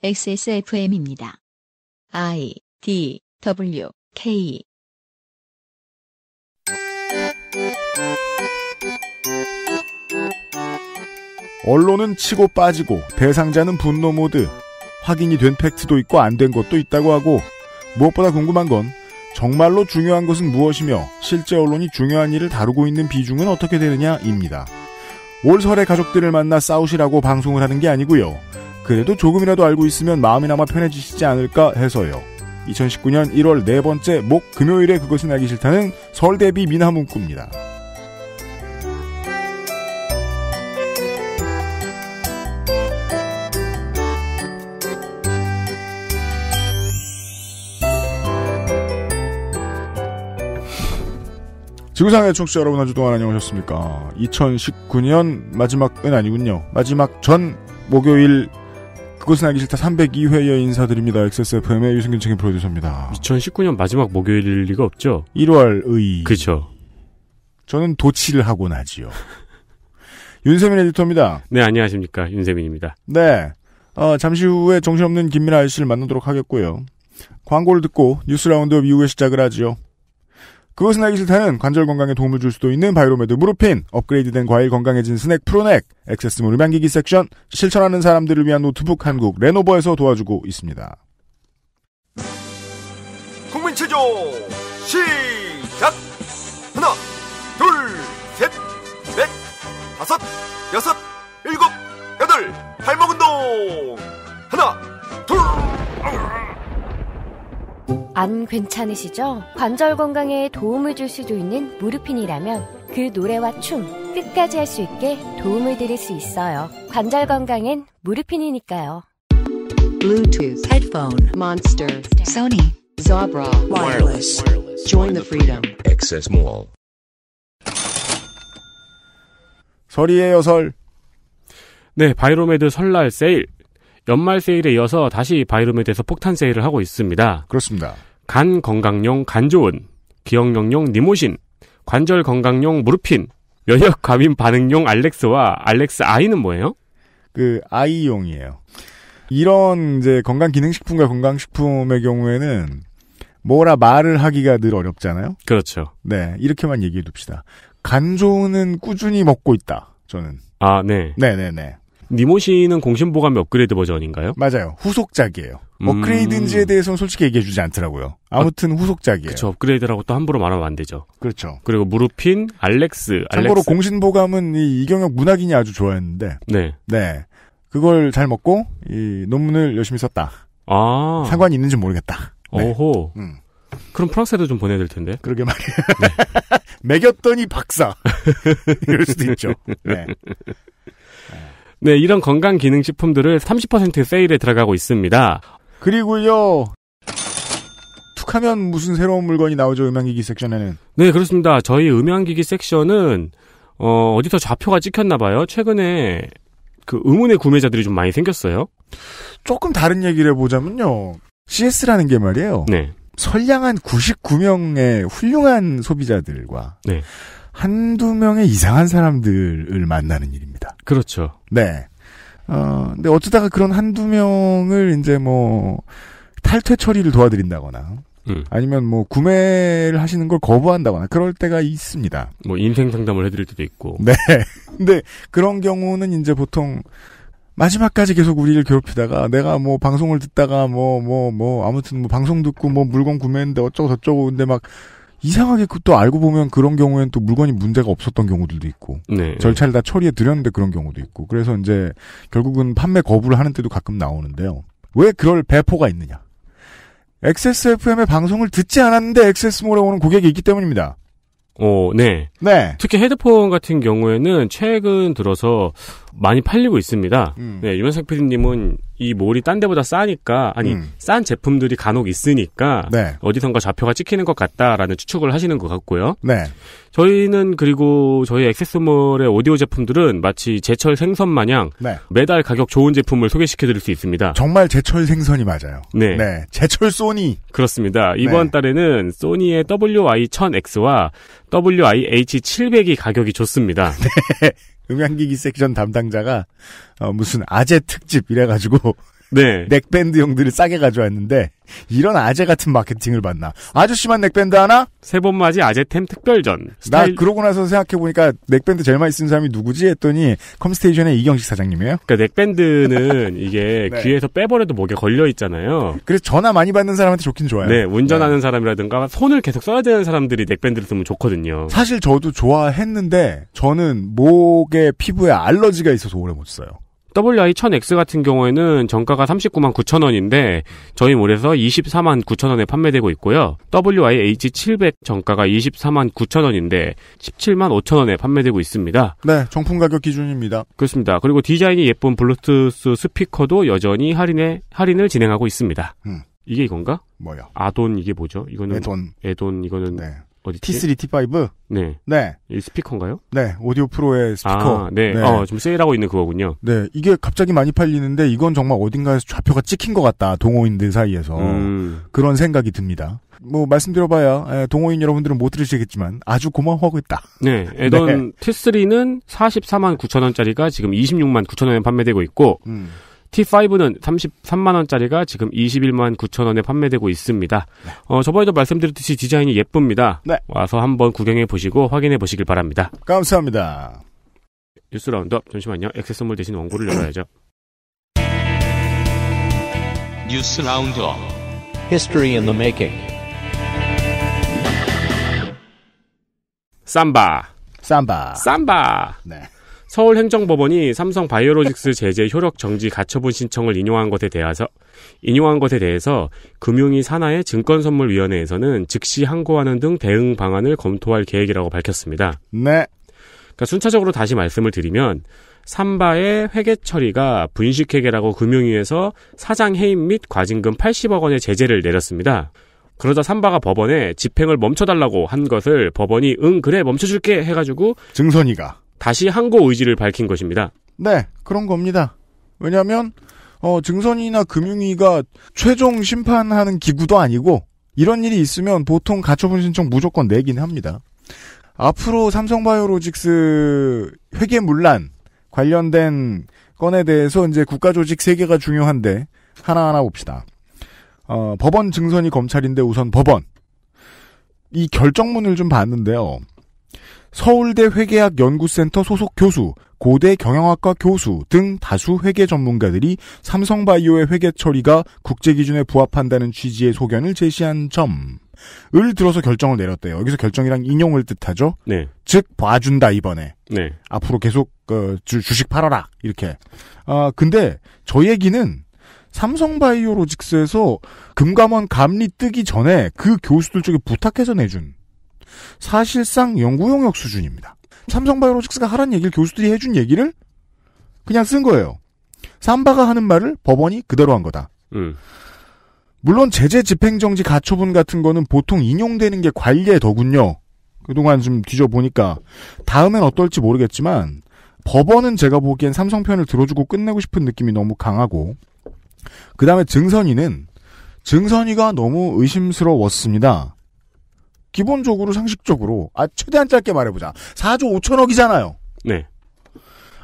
XSFM입니다. I D W K 언론은 치고 빠지고 대상자는 분노 모드 확인이 된 팩트도 있고 안 된 것도 있다고 하고 무엇보다 궁금한 건 정말로 중요한 것은 무엇이며 실제 언론이 중요한 일을 다루고 있는 비중은 어떻게 되느냐입니다. 올 설에 가족들을 만나 싸우시라고 방송을 하는 게 아니고요. 그래도 조금이라도 알고 있으면 마음이나마 편해지시지 않을까 해서요. 2019년 1월 네 번째 목 금요일에 그것은 알기 싫다는 설대비 미나문구입니다. 지구상의 청취자 여러분 한주 동안 안녕하셨습니까? 2019년 마지막은 아니군요. 마지막 전 목요일 그것은 알기 싫다 302회에 인사드립니다. XSFM의 유승균 책임 프로듀서입니다. 2019년 마지막 목요일일 리가 없죠? 1월의. 그쵸. 저는 도치를 하고 나지요. 윤세민 에디터입니다. 네, 안녕하십니까. 윤세민입니다. 네. 어, 잠시 후에 정신없는 김민아 아저씨를 만나도록 하겠고요. 광고를 듣고 뉴스 라운드업 이후에 시작을 하지요. 그것은 하기 싫다는 관절 건강에 도움을 줄 수도 있는 바이로메드 무르핀, 업그레이드된 과일 건강해진 스낵 프로넥, 액세스 무릎 양기기 섹션, 실천하는 사람들을 위한 노트북 한국 레노버에서 도와주고 있습니다. 국민 체조 시작! 하나, 둘, 셋, 넷, 다섯, 여섯, 일곱, 여덟, 발목 운동! 하나, 둘, 안 괜찮으시죠? 관절 건강에 도움을 줄 수도 있는 무르핀이라면 그 노래와 춤 끝까지 할 수 있게 도움을 드릴 수 있어요. 관절 건강엔 무르핀이니까요. Bluetooth, headphone, monster, Sony, Zabra, wireless. Join the freedom. Access Mall. 설이에요 설. 네, 바이로메드 설날 세일. 연말 세일에 이어서 다시 바이룸에 대해서 폭탄 세일을 하고 있습니다. 그렇습니다. 간 건강용 간 좋은, 기억력용 니모신, 관절 건강용 무르핀, 면역 과민 반응용 알렉스와 알렉스 아이는 뭐예요? 그 아이용이에요. 이런 이제 건강 기능식품과 건강식품의 경우에는 뭐라 말을 하기가 늘 어렵잖아요. 그렇죠. 네, 이렇게만 얘기해 둡시다. 간 좋은은 꾸준히 먹고 있다. 저는. 아, 네. 네, 네, 네. 니모시는 공신보감 업그레이드 버전인가요? 맞아요. 후속작이에요. 음... 업그레이드인지에 대해서는 솔직히 얘기해주지 않더라고요. 아무튼 어... 후속작이에요. 그렇죠. 업그레이드라고 또 함부로 말하면 안 되죠. 그렇죠. 그리고 무르핀, 알렉스, 참고로 공신보감은 이 이경혁 문학인이 아주 좋아했는데. 네. 네. 그걸 잘 먹고 이 논문을 열심히 썼다. 아. 상관이 있는지 모르겠다. 네. 오호. 음. 그럼 프랑스에도 좀보내드릴 텐데. 그러게 말이에요. 네. 매겼더니 박사. 이럴 수도 있죠. 네. 네, 이런 건강 기능 식품들을 30% 세일에 들어가고 있습니다. 그리고요. 툭하면 무슨 새로운 물건이 나오죠 음향기기 섹션에는? 네, 그렇습니다. 저희 음향기기 섹션은 어, 어디서 좌표가 찍혔나 봐요. 최근에 그 의문의 구매자들이 좀 많이 생겼어요. 조금 다른 얘기를 해보자면요. CS라는 게 말이에요. 네. 선량한 99명의 훌륭한 소비자들과 네. 한두 명의 이상한 사람들을 만나는 일입니다. 그렇죠. 네. 어, 근데 어쩌다가 그런 한두 명을 이제 뭐, 탈퇴 처리를 도와드린다거나, 음. 아니면 뭐, 구매를 하시는 걸 거부한다거나, 그럴 때가 있습니다. 뭐, 인생 상담을 해드릴 때도 있고. 네. 근데 그런 경우는 이제 보통, 마지막까지 계속 우리를 괴롭히다가 내가 뭐 방송을 듣다가 뭐 뭐뭐 뭐, 뭐 아무튼 뭐 방송 듣고 뭐 물건 구매했는데 어쩌고 저쩌고 근데 막 이상하게 그 또 알고 보면 그런 경우엔 또 물건이 문제가 없었던 경우들도 있고 네. 절차를 다 처리해 드렸는데 그런 경우도 있고 그래서 이제 결국은 판매 거부를 하는 때도 가끔 나오는데요. 왜 그럴 배포가 있느냐? XSFM의 방송을 듣지 않았는데 XS몰에 오는 고객이 있기 때문입니다. 어, 네. 네. 특히 헤드폰 같은 경우에는 최근 들어서 많이 팔리고 있습니다. 음. 네, 유명석 PD님은 이 몰이 딴 데보다 싸니까, 아니, 음. 싼 제품들이 간혹 있으니까, 네. 어디선가 좌표가 찍히는 것 같다라는 추측을 하시는 것 같고요. 네. 저희는 그리고 저희 액세스몰의 오디오 제품들은 마치 제철 생선 마냥 네. 매달 가격 좋은 제품을 소개시켜드릴 수 있습니다. 정말 제철 생선이 맞아요. 네. 네. 제철 소니. 그렇습니다. 네. 이번 달에는 소니의 WI-1000X와 WIH700이 가격이 좋습니다. 네. 음향기기 섹션 담당자가 어, 무슨 아재 특집 이래가지고 네. 넥밴드 형들을 싸게 가져왔는데 이런 아재 같은 마케팅을 받나? 아저씨만 넥밴드 하나? 세번 맞이 아재템 특별전. 스타일... 나 그러고 나서 생각해 보니까 넥밴드 제일 많이 쓰는 사람이 누구지 했더니 컴스테이션의 이경식 사장님이에요. 그러니까 넥밴드는 이게 네. 귀에서 빼버려도 목에 걸려 있잖아요. 그래서 전화 많이 받는 사람한테 좋긴 좋아요. 네, 운전하는 네. 사람이라든가 손을 계속 써야 되는 사람들이 넥밴드를 쓰면 좋거든요. 사실 저도 좋아했는데 저는 목에 피부에 알러지가 있어서 오래 못 써요. WI-1000X 같은 경우에는 정가가 39만 9천 원인데 저희 몰에서 24만 9천 원에 판매되고 있고요. WI-H700 정가가 24만 9천 원인데 17만 5천 원에 판매되고 있습니다. 네, 정품 가격 기준입니다. 그렇습니다. 그리고 디자인이 예쁜 블루투스 스피커도 여전히 할인에 할인을 진행하고 있습니다. 음. 이게 이건가? 뭐요? 아돈 이게 뭐죠? 이거는 에돈. 에돈 이거는 네. 어디 T3, T5? 네. 네. 이 스피커인가요? 네. 오디오 프로의 스피커. 아, 네. 네. 어, 지금 세일하고 있는 그거군요. 네. 이게 갑자기 많이 팔리는데 이건 정말 어딘가에서 좌표가 찍힌 것 같다. 동호인들 사이에서. 음. 그런 생각이 듭니다. 뭐 말씀드려봐야 예, 동호인 여러분들은 못 들으시겠지만 아주 고마워하고 있다. 네, 네. 에던 네. T3는 44만 9 0 원짜리가 지금 26만 9 0 원에 판매되고 있고 음. T5는 33만원짜리가 지금 21만 9천원에 판매되고 있습니다. 네. 어, 저번에도 말씀드렸듯이 디자인이 예쁩니다. 네. 와서 한번 구경해 보시고 확인해 보시길 바랍니다. 감사합니다. 뉴스 라운드업. 잠시만요. 액세 선물 대신 원고를 열어야죠. 뉴스 라운드업. History in the making. 삼바. 삼바. 삼바. 네. 서울행정법원이 삼성 바이오로직스 제재 효력 정지 가처분 신청을 인용한 것에 대해서 인용한 것에 대해서 금융위 산하의 증권선물위원회에서는 즉시 항고하는 등 대응 방안을 검토할 계획이라고 밝혔습니다. 네. 그러니까 순차적으로 다시 말씀을 드리면 삼바의 회계 처리가 분식회계라고 금융위에서 사장 해임 및 과징금 80억 원의 제재를 내렸습니다. 그러자 삼바가 법원에 집행을 멈춰달라고 한 것을 법원이 응 그래 멈춰줄게 해가지고 증선이가 다시 항고 의지를 밝힌 것입니다. 네, 그런 겁니다. 왜냐하면 어, 증선이나 금융위가 최종 심판하는 기구도 아니고 이런 일이 있으면 보통 가처분 신청 무조건 내긴 합니다. 앞으로 삼성바이오로직스 회계물란 관련된 건에 대해서 이제 국가조직 세 개가 중요한데 하나하나 봅시다. 어, 법원 증선이 검찰인데 우선 법원. 이 결정문을 좀 봤는데요. 서울대 회계학 연구센터 소속 교수, 고대 경영학과 교수 등 다수 회계 전문가들이 삼성바이오의 회계 처리가 국제 기준에 부합한다는 취지의 소견을 제시한 점을 들어서 결정을 내렸대요. 여기서 결정이랑 인용을 뜻하죠. 네. 즉 봐준다 이번에. 네. 앞으로 계속 그 주, 주식 팔아라 이렇게. 아 근데 저 얘기는 삼성바이오로직스에서 금감원 감리 뜨기 전에 그 교수들 쪽에 부탁해서 내준 사실상 연구 용역 수준입니다. 삼성바이오로직스가 하란 얘기를 교수들이 해준 얘기를 그냥 쓴 거예요. 삼바가 하는 말을 법원이 그대로 한 거다. 음. 물론 제재 집행정지 가처분 같은 거는 보통 인용되는 게 관례더군요. 그동안 좀 뒤져보니까 다음엔 어떨지 모르겠지만 법원은 제가 보기엔 삼성 편을 들어주고 끝내고 싶은 느낌이 너무 강하고 그 다음에 증선이는 증선이가 너무 의심스러웠습니다. 기본적으로 상식적으로 아 최대한 짧게 말해보자. 4조 5천억이잖아요. 네.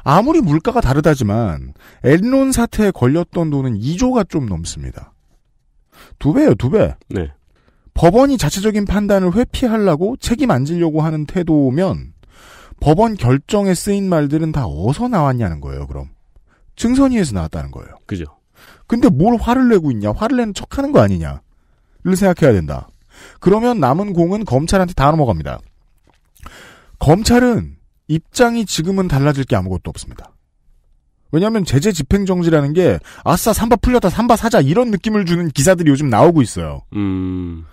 아무리 물가가 다르다지만 엔론 사태에 걸렸던 돈은 2조가 좀 넘습니다. 두 배요, 두 배. 네. 법원이 자체적인 판단을 회피하려고 책임 안 지려고 하는 태도면 법원 결정에 쓰인 말들은 다어서 나왔냐는 거예요, 그럼. 증선위에서 나왔다는 거예요. 그죠. 근데 뭘 화를 내고 있냐, 화를 내는 척 하는 거 아니냐를 생각해야 된다. 그러면 남은 공은 검찰한테 다 넘어갑니다. 검찰은 입장이 지금은 달라질 게 아무것도 없습니다. 왜냐하면 제재 집행 정지라는 게 아싸 삼바 풀렸다 삼바 사자 이런 느낌을 주는 기사들이 요즘 나오고 있어요. 음.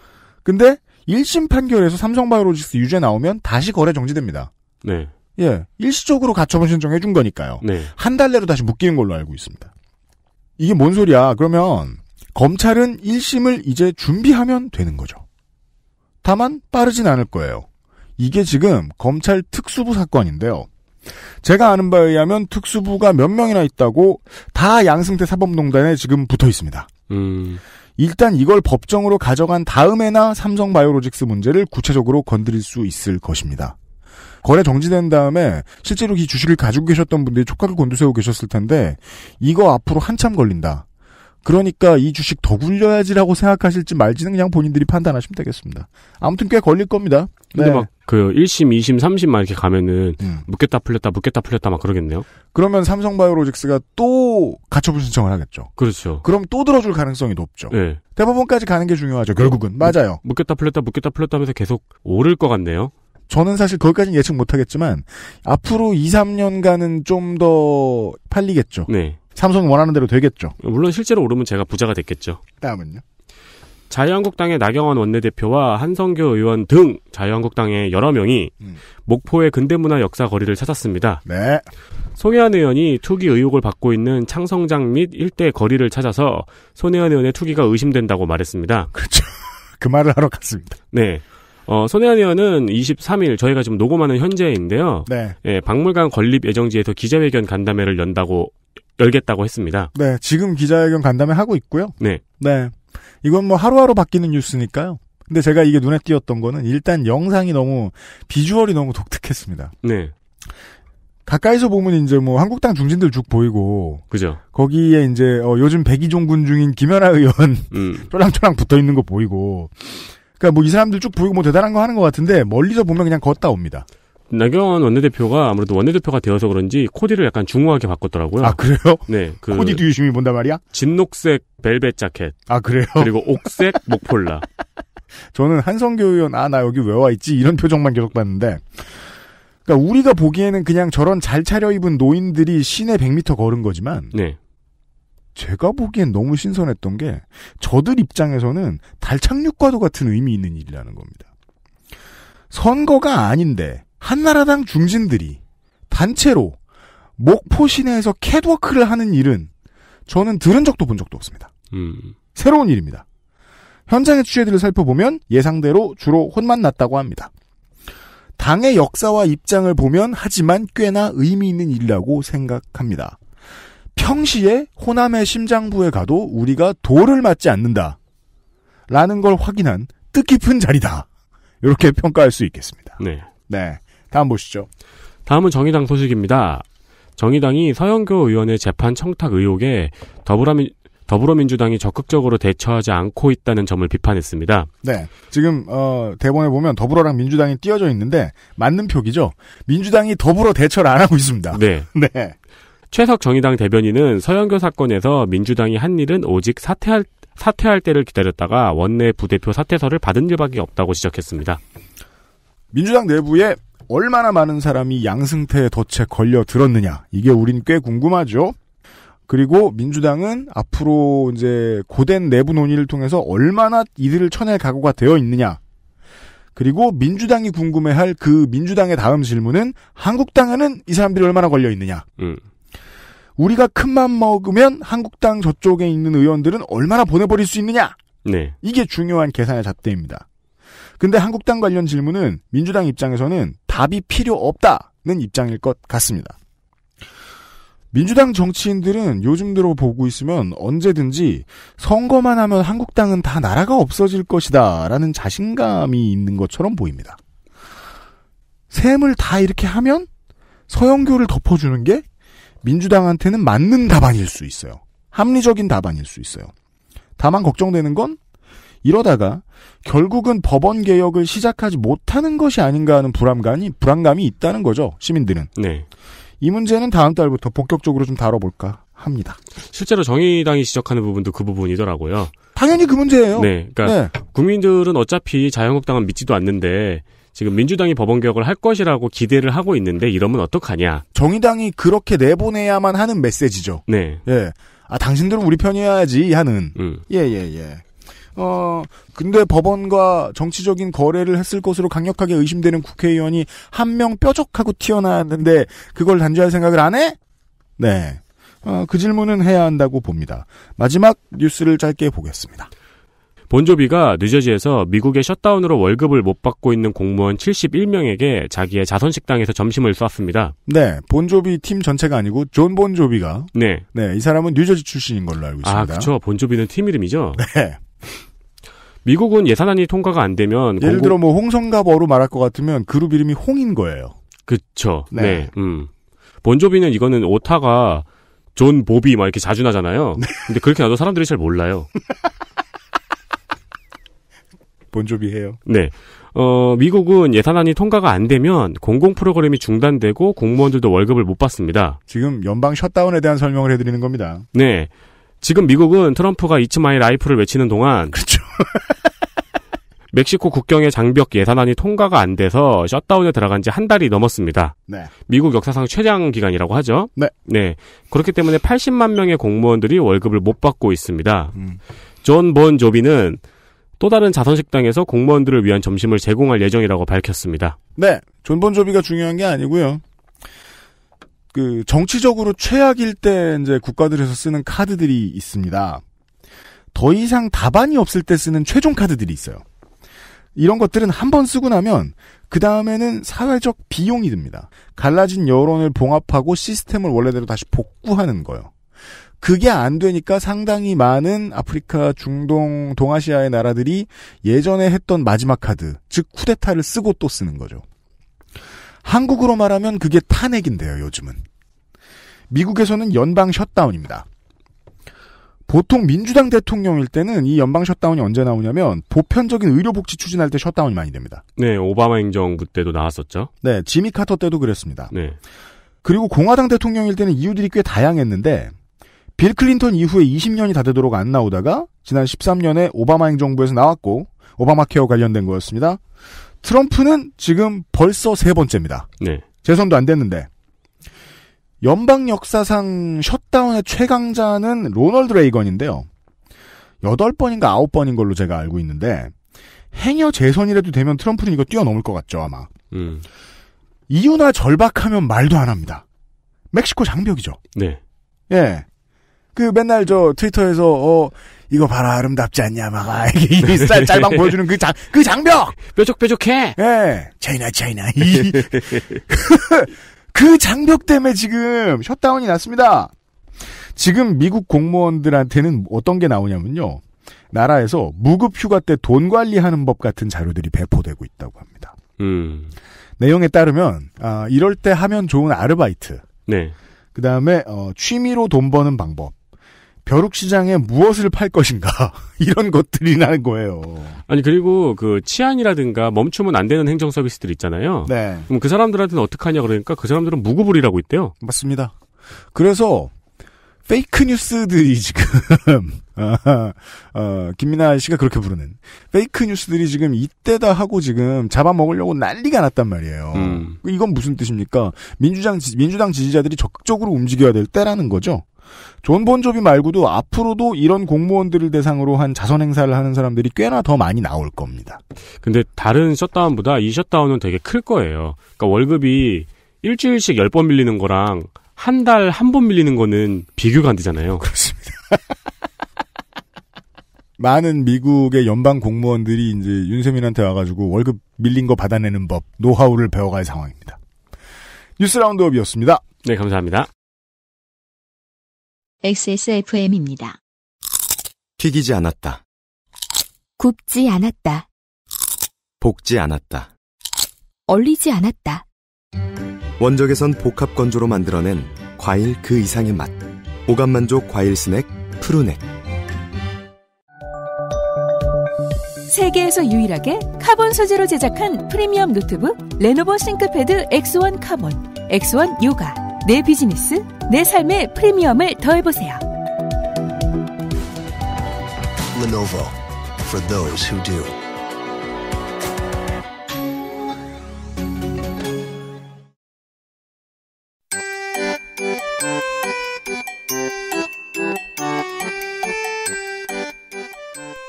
근데 1심 판결에서 삼성바이오로직스 유죄 나오면 다시 거래 정지됩니다. 네. 예. 일시적으로 가처분 신청해 준 거니까요. 네. 한 달 내로 다시 묶이는 걸로 알고 있습니다. 이게 뭔 소리야? 그러면 검찰은 1심을 이제 준비하면 되는 거죠. 다만 빠르진 않을 거예요. 이게 지금 검찰 특수부 사건인데요. 제가 아는 바에 의하면 특수부가 몇 명이나 있다고 다 양승태 사법농단에 지금 붙어 있습니다. 음. 일단 이걸 법정으로 가져간 다음에나 삼성바이오로직스 문제를 구체적으로 건드릴 수 있을 것입니다. 거래 정지된 다음에 실제로 이 주식을 가지고 계셨던 분들이 촉각을 곤두세우고 계셨을 텐데 이거 앞으로 한참 걸린다. 그러니까 이 주식 더 굴려야지라고 생각하실지 말지는 그냥 본인들이 판단하시면 되겠습니다. 아무튼 꽤 걸릴 겁니다. 근데 네. 막그 1심, 2심, 3심 막 그 이렇게 가면은 음. 묻겠다 풀렸다 묻겠다 풀렸다 막 그러겠네요. 그러면 삼성바이오로직스가 또 가처분 신청을 하겠죠. 그렇죠. 그럼 또 들어줄 가능성이 높죠. 네. 대법원까지 가는 게 중요하죠. 결국은 맞아요. 묻겠다 풀렸다 묻겠다 풀렸다 하면서 계속 오를 것 같네요. 저는 사실 거기까지는 예측 못하겠지만 앞으로 2, 3년간은 좀 더 팔리겠죠. 네. 삼성 원하는 대로 되겠죠. 물론 실제로 오르면 제가 부자가 됐겠죠. 다음은요. 자유한국당의 나경원 원내대표와 한성교 의원 등 자유한국당의 여러 명이 음. 목포의 근대문화 역사 거리를 찾았습니다. 네. 송혜안 의원이 투기 의혹을 받고 있는 창성장 및 일대 거리를 찾아서 손혜안 의원의 투기가 의심된다고 말했습니다. 그렇죠. 그 말을 하러 갔습니다. 네. 어, 손혜안 의원은 23일 저희가 지금 녹음하는 현재인데요. 네. 예, 박물관 건립 예정지에서 기자회견 간담회를 연다고 열겠다고 했습니다. 네, 지금 기자회견 간담회 하고 있고요. 네. 네. 이건 뭐 하루하루 바뀌는 뉴스니까요. 근데 제가 이게 눈에 띄었던 거는 일단 영상이 너무 비주얼이 너무 독특했습니다. 네. 가까이서 보면 이제 뭐 한국당 중진들 쭉 보이고 그죠. 거기에 이제 어 요즘 백의종군 중인 김연아 의원 음. 쫄랑쫄랑 붙어 있는 거 보이고 그니까뭐 이 사람들 쭉 보이고 뭐 대단한 거 하는 것 같은데 멀리서 보면 그냥 걷다 옵니다. 나경원 원내대표가 아무래도 원내대표가 되어서 그런지 코디를 약간 중후하게 바꿨더라고요. 아 그래요? 네. 그코디뒤유심이뭔단 말이야? 진녹색 벨벳 자켓. 아 그래요? 그리고 옥색 목폴라. 저는 한성교 의원 아 나 여기 왜 와 있지 이런 표정만 계속 봤는데. 그러니까 우리가 보기에는 그냥 저런 잘 차려입은 노인들이 시내 100m 걸은 거지만. 네. 제가 보기엔 너무 신선했던 게 저들 입장에서는 달착륙과도 같은 의미 있는 일이라는 겁니다. 선거가 아닌데 한나라당 중진들이 단체로 목포 시내에서 캣워크를 하는 일은 저는 들은 적도 본 적도 없습니다. 음. 새로운 일입니다. 현장의 취재들을 살펴보면 예상대로 주로 혼만 났다고 합니다. 당의 역사와 입장을 보면 하지만 꽤나 의미 있는 일이라고 생각합니다. 평시에 호남의 심장부에 가도 우리가 도를 맞지 않는다. 라는 걸 확인한 뜻깊은 자리다. 이렇게 평가할 수 있겠습니다. 네. 네. 다음 보시죠. 다음은 정의당 소식입니다. 정의당이 서영교 의원의 재판 청탁 의혹에 더불어민, 더불어민주당이 적극적으로 대처하지 않고 있다는 점을 비판했습니다. 네. 지금 어, 대본에 보면 더불어랑 민주당이 띄어져 있는데 맞는 표기죠. 민주당이 더불어 대처를 안 하고 있습니다. 네. 네. 최석 정의당 대변인은 서영교 사건에서 민주당이 한 일은 오직 사퇴할 사퇴할 때를 기다렸다가 원내 부대표 사퇴서를 받은 일밖에 없다고 지적했습니다. 민주당 내부에 얼마나 많은 사람이 양승태에 덫에 걸려 들었느냐. 이게 우린 꽤 궁금하죠. 그리고 민주당은 앞으로 이제 고된 내부 논의를 통해서 얼마나 이들을 쳐낼 각오가 되어 있느냐. 그리고 민주당이 궁금해할 그 민주당의 다음 질문은 한국당에는 이 사람들이 얼마나 걸려 있느냐. 음. 우리가 큰 맘 먹으면 한국당 저쪽에 있는 의원들은 얼마나 보내버릴 수 있느냐. 네. 이게 중요한 계산의 잣대입니다. 근데 한국당 관련 질문은 민주당 입장에서는 답이 필요 없다는 입장일 것 같습니다. 민주당 정치인들은 요즘 들어 보고 있으면 언제든지 선거만 하면 한국당은 다 나라가 없어질 것이다 라는 자신감이 있는 것처럼 보입니다. 셈을 다 이렇게 하면 서영교를 덮어주는 게 민주당한테는 맞는 답안일 수 있어요. 합리적인 답안일 수 있어요. 다만 걱정되는 건 이러다가 결국은 법원 개혁을 시작하지 못하는 것이 아닌가 하는 불안감이 불안감이 있다는 거죠 시민들은. 네. 이 문제는 다음 달부터 본격적으로 좀 다뤄볼까 합니다. 실제로 정의당이 지적하는 부분도 그 부분이더라고요. 당연히 그 문제예요. 네, 그러니까 네. 국민들은 어차피 자유한국당은 믿지도 않는데 지금 민주당이 법원 개혁을 할 것이라고 기대를 하고 있는데 이러면 어떡하냐. 정의당이 그렇게 내보내야만 하는 메시지죠. 네. 예. 아 당신들은 우리 편이어야지 하는. 예예 음. 예, 예. 예. 어, 근데 법원과 정치적인 거래를 했을 것으로 강력하게 의심되는 국회의원이 한 명 뾰족하고 튀어나왔는데 그걸 단죄할 생각을 안 해? 네. 어, 그 질문은 해야 한다고 봅니다. 마지막 뉴스를 짧게 보겠습니다. 본조비가 뉴저지에서 미국의 셧다운으로 월급을 못 받고 있는 공무원 71명에게 자기의 자선식당에서 점심을 쐈습니다. 네, 본조비 팀 전체가 아니고 존 본조비가 네, 네, 이 사람은 뉴저지 출신인 걸로 알고 아, 있습니다. 아, 그렇죠. 본조비는 팀 이름이죠. 네. 미국은 예산안이 통과가 안 되면 예를 공공... 들어 뭐 홍성갑어로 말할 것 같으면 그룹 이름이 홍인 거예요. 그쵸. 네. 네. 음. 본조비는 이거는 오타가 존 보비 막 이렇게 자주 나잖아요. 네. 근데 그렇게 나도 사람들이 잘 몰라요. 본조비 해요. 네. 어, 미국은 예산안이 통과가 안 되면 공공 프로그램이 중단되고 공무원들도 월급을 못 받습니다. 지금 연방 셧다운에 대한 설명을 해드리는 겁니다. 네. 지금 미국은 트럼프가 이츠 마이 라이프를 외치는 동안 그렇죠. 멕시코 국경의 장벽 예산안이 통과가 안 돼서 셧다운에 들어간 지 한 달이 넘었습니다. 네. 미국 역사상 최장 기간이라고 하죠. 네. 네. 그렇기 때문에 80만 명의 공무원들이 월급을 못 받고 있습니다. 음. 존본 조비는 또 다른 자선식당에서 공무원들을 위한 점심을 제공할 예정이라고 밝혔습니다. 네. 존 본 조비가 중요한 게 아니고요. 그 정치적으로 최악일 때 이제 국가들에서 쓰는 카드들이 있습니다. 더 이상 답안이 없을 때 쓰는 최종 카드들이 있어요. 이런 것들은 한 번 쓰고 나면 그 다음에는 사회적 비용이 듭니다. 갈라진 여론을 봉합하고 시스템을 원래대로 다시 복구하는 거요. 예 그게 안 되니까 상당히 많은 아프리카, 중동, 동아시아의 나라들이 예전에 했던 마지막 카드, 즉 쿠데타를 쓰고 또 쓰는 거죠. 한국으로 말하면 그게 탄핵인데요, 요즘은. 미국에서는 연방 셧다운입니다. 보통 민주당 대통령일 때는 이 연방 셧다운이 언제 나오냐면 보편적인 의료복지 추진할 때 셧다운이 많이 됩니다. 네, 오바마 행정부 때도 나왔었죠. 네, 지미 카터 때도 그랬습니다. 네. 그리고 공화당 대통령일 때는 이유들이 꽤 다양했는데 빌 클린턴 이후에 20년이 다 되도록 안 나오다가 지난 13년에 오바마 행정부에서 나왔고 오바마 케어 관련된 거였습니다. 트럼프는 지금 벌써 세 번째입니다. 네. 재선도 안 됐는데 연방 역사상 셧다운의 최강자는 로널드 레이건인데요. 8번인가 9번인 걸로 제가 알고 있는데 행여 재선이라도 되면 트럼프는 이거 뛰어넘을 것 같죠 아마. 음. 이유나 절박하면 말도 안 합니다. 멕시코 장벽이죠. 네. 예. 그 맨날 저 트위터에서 어 이거 봐라 아름답지 않냐 막아 이게 쌀 짤방 보여주는 그장그 그 장벽 뾰족뾰족해. 예. 차이나 차이나. 그 장벽 때문에 지금 셧다운이 났습니다. 지금 미국 공무원들한테는 어떤 게 나오냐면요. 나라에서 무급 휴가 때 돈 관리하는 법 같은 자료들이 배포되고 있다고 합니다. 음. 내용에 따르면 아, 이럴 때 하면 좋은 아르바이트. 네. 그다음에 어, 취미로 돈 버는 방법. 벼룩시장에 무엇을 팔 것인가 이런 것들이 나는 거예요. 아니 그리고 그 치안이라든가 멈추면 안 되는 행정 서비스들 있잖아요. 네. 그럼 그 사람들한테는 어떡 하냐 그러니까 그 사람들은 무구불이라고 있대요. 맞습니다. 그래서 페이크 뉴스들이 지금 어, 어, 김민아 씨가 그렇게 부르는 페이크 뉴스들이 지금 이때다 하고 지금 잡아먹으려고 난리가 났단 말이에요. 음. 이건 무슨 뜻입니까? 민주당 민주당 지지자들이 적극적으로 움직여야 될 때라는 거죠. 존 본조비 말고도 앞으로도 이런 공무원들을 대상으로 한 자선 행사를 하는 사람들이 꽤나 더 많이 나올 겁니다. 근데 다른 셧다운보다 이 셧다운은 되게 클 거예요. 그러니까 월급이 일주일씩 열 번 밀리는 거랑 한 달 한 번 밀리는 거는 비교가 안 되잖아요. 그렇습니다. 많은 미국의 연방 공무원들이 이제 윤세민한테 와가지고 월급 밀린 거 받아내는 법, 노하우를 배워갈 상황입니다. 뉴스 라운드업이었습니다. 네, 감사합니다. XSFM입니다. 튀기지 않았다. 굽지 않았다. 볶지 않았다. 얼리지 않았다. 원적에선 복합 건조로 만들어낸 과일 그 이상의 맛. 오감 만족 과일 스낵 푸르넥. 세계에서 유일하게 카본 소재로 제작한 프리미엄 노트북 레노버 싱크패드 X1 카본, X1 요가. 내 비즈니스, 내 삶의 프리미엄을 더해보세요. Lenovo for those who do.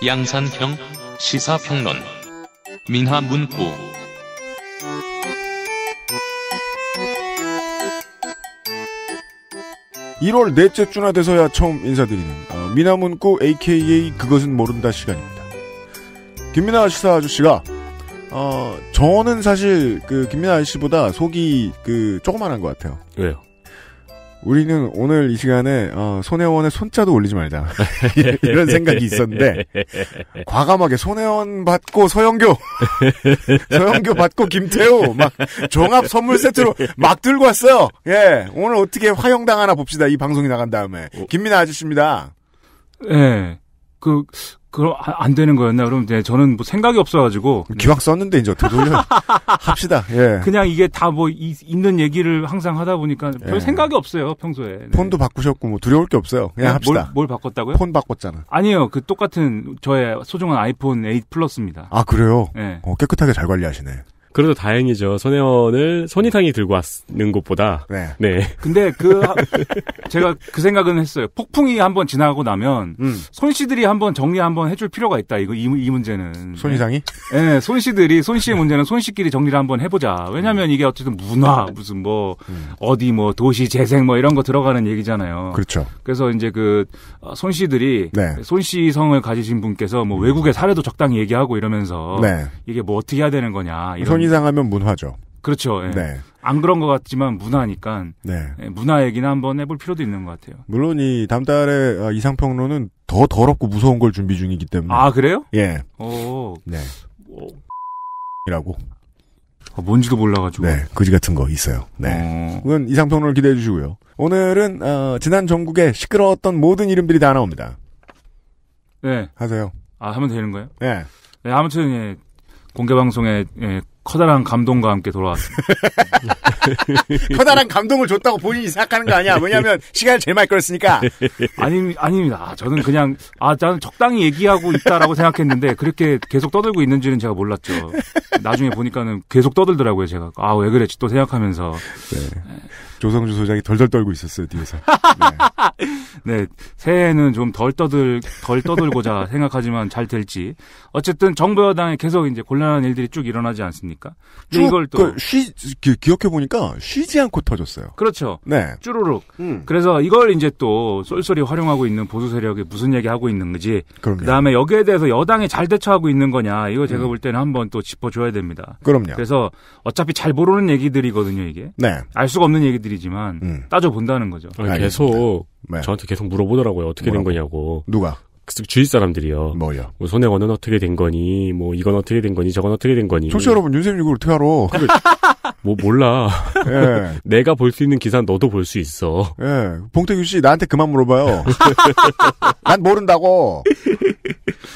양산형 시사평론 민화문구 1월 넷째 주나 돼서야 처음 인사드리는 어, 미나문구 AKA 그것은 모른다 시간입니다. 김민아 시사 아저씨가 어 저는 사실 그 김민아 아저씨보다 속이 그 조그만한 것 같아요. 왜요? 우리는 오늘 이 시간에 어, 손혜원의 손자도 올리지 말자 이런 생각이 있었는데 과감하게 손혜원 받고 서영교 서영교 받고 김태우 막 종합 선물 세트로 막 들고 왔어요 예 오늘 어떻게 화영당하나 봅시다 이 방송이 나간 다음에 김민아 아저씨입니다 예그 그럼 아, 안 되는 거였나? 그럼 네, 저는 뭐 생각이 없어가지고 기왕 썼는데 이제 어떻게 보면 합시다. 예. 그냥 이게 다 뭐 있는 얘기를 항상 하다 보니까 별 예. 생각이 없어요 평소에. 네. 폰도 바꾸셨고 뭐 두려울 게 없어요. 그냥 네, 합시다. 뭘, 뭘 바꿨다고요? 폰 바꿨잖아. 아니에요. 그 똑같은 저의 소중한 아이폰 8 플러스입니다. 아 그래요? 네. 어, 깨끗하게 잘 관리하시네. 그래도 다행이죠. 손혜원을 손이탕이 들고 왔는 것보다. 네. 네. 근데 그 제가 그 생각은 했어요. 폭풍이 한번 지나고 나면 음. 손 씨들이 한번 정리 한번 해줄 필요가 있다. 이거 이, 이 문제는. 네. 손이상이? 네. 예, 네. 손 씨들이 손 씨의 문제는 손 씨끼리 정리를 한번 해보자. 왜냐면 음. 이게 어쨌든 문화 무슨 뭐 음. 어디 뭐 도시 재생 뭐 이런 거 들어가는 얘기잖아요. 그렇죠. 그래서 이제 그손 어, 씨들이 네. 손씨 성을 가지신 분께서 뭐 음. 외국의 사례도 적당히 얘기하고 이러면서 네. 이게 뭐 어떻게 해야 되는 거냐 이런. 이상하면 문화죠. 그렇죠. 예. 네. 안 그런 것 같지만 문화니까 네. 예, 문화 얘기는 한번 해볼 필요도 있는 것 같아요. 물론 이 다음 달에 아, 이상평론은 더 더럽고 무서운 걸 준비 중이기 때문에. 아 그래요? 예. 오. 네. 오. 이라고. 아, 뭔지도 몰라가지고. 네, 그지 같은 거 있어요. 네. 어. 그건 이상평론을 기대해 주시고요. 오늘은 어, 지난 전국에 시끄러웠던 모든 이름들이 다 나옵니다. 네. 하세요. 아 하면 되는 거예요? 네. 네 아무튼 예, 공개 방송에 예, 커다란 감동과 함께 돌아왔습니다. 커다란 감동을 줬다고 본인이 생각하는 거 아니야? 왜냐하면 시간을 제일 많이 걸었으니까 아니 아닙니다. 아, 저는 그냥 아 저는 적당히 얘기하고 있다라고 생각했는데 그렇게 계속 떠들고 있는지는 제가 몰랐죠. 나중에 보니까는 계속 떠들더라고요. 제가 아왜 그랬지 또 생각하면서. 네. 조성주 소장이 덜덜 떨고 있었어요 뒤에서. 네. 네 새해에는 좀 덜 떠들 덜 떠들고자 생각하지만 잘 될지 어쨌든 정부 여당에 계속 이제 곤란한 일들이 쭉 일어나지 않습니까? 쭉, 이걸 또쉬 그, 그, 기억해 보니까 쉬지 않고 터졌어요. 그렇죠. 네 쭈루룩. 음. 그래서 이걸 이제 또쏠쏠이 활용하고 있는 보수 세력이 무슨 얘기 하고 있는 거지. 그럼요. 그다음에 여기에 대해서 여당이 잘 대처하고 있는 거냐 이거 제가 음. 볼 때는 한번 또 짚어줘야 됩니다. 그럼요. 그래서 어차피 잘 모르는 얘기들이거든요 이게. 네. 알 수가 없는 얘기들이. 사실지만 음. 따져 본다는 거죠. 아니, 계속 네. 저한테 계속 물어보더라고요. 어떻게 뭐라고? 된 거냐고. 누가? 그 주위 사람들이요. 뭐요? 뭐 손해원은 어떻게 된 거니? 뭐 이건 어떻게 된 거니? 저건 어떻게 된 거니? 청취 여러분 윤세민 이걸 어떻게 알아? 그러니까 뭐 몰라. 예. 내가 볼 수 있는 기사는 너도 볼 수 있어. 예. 봉태규 씨 나한테 그만 물어봐요. 난 모른다고.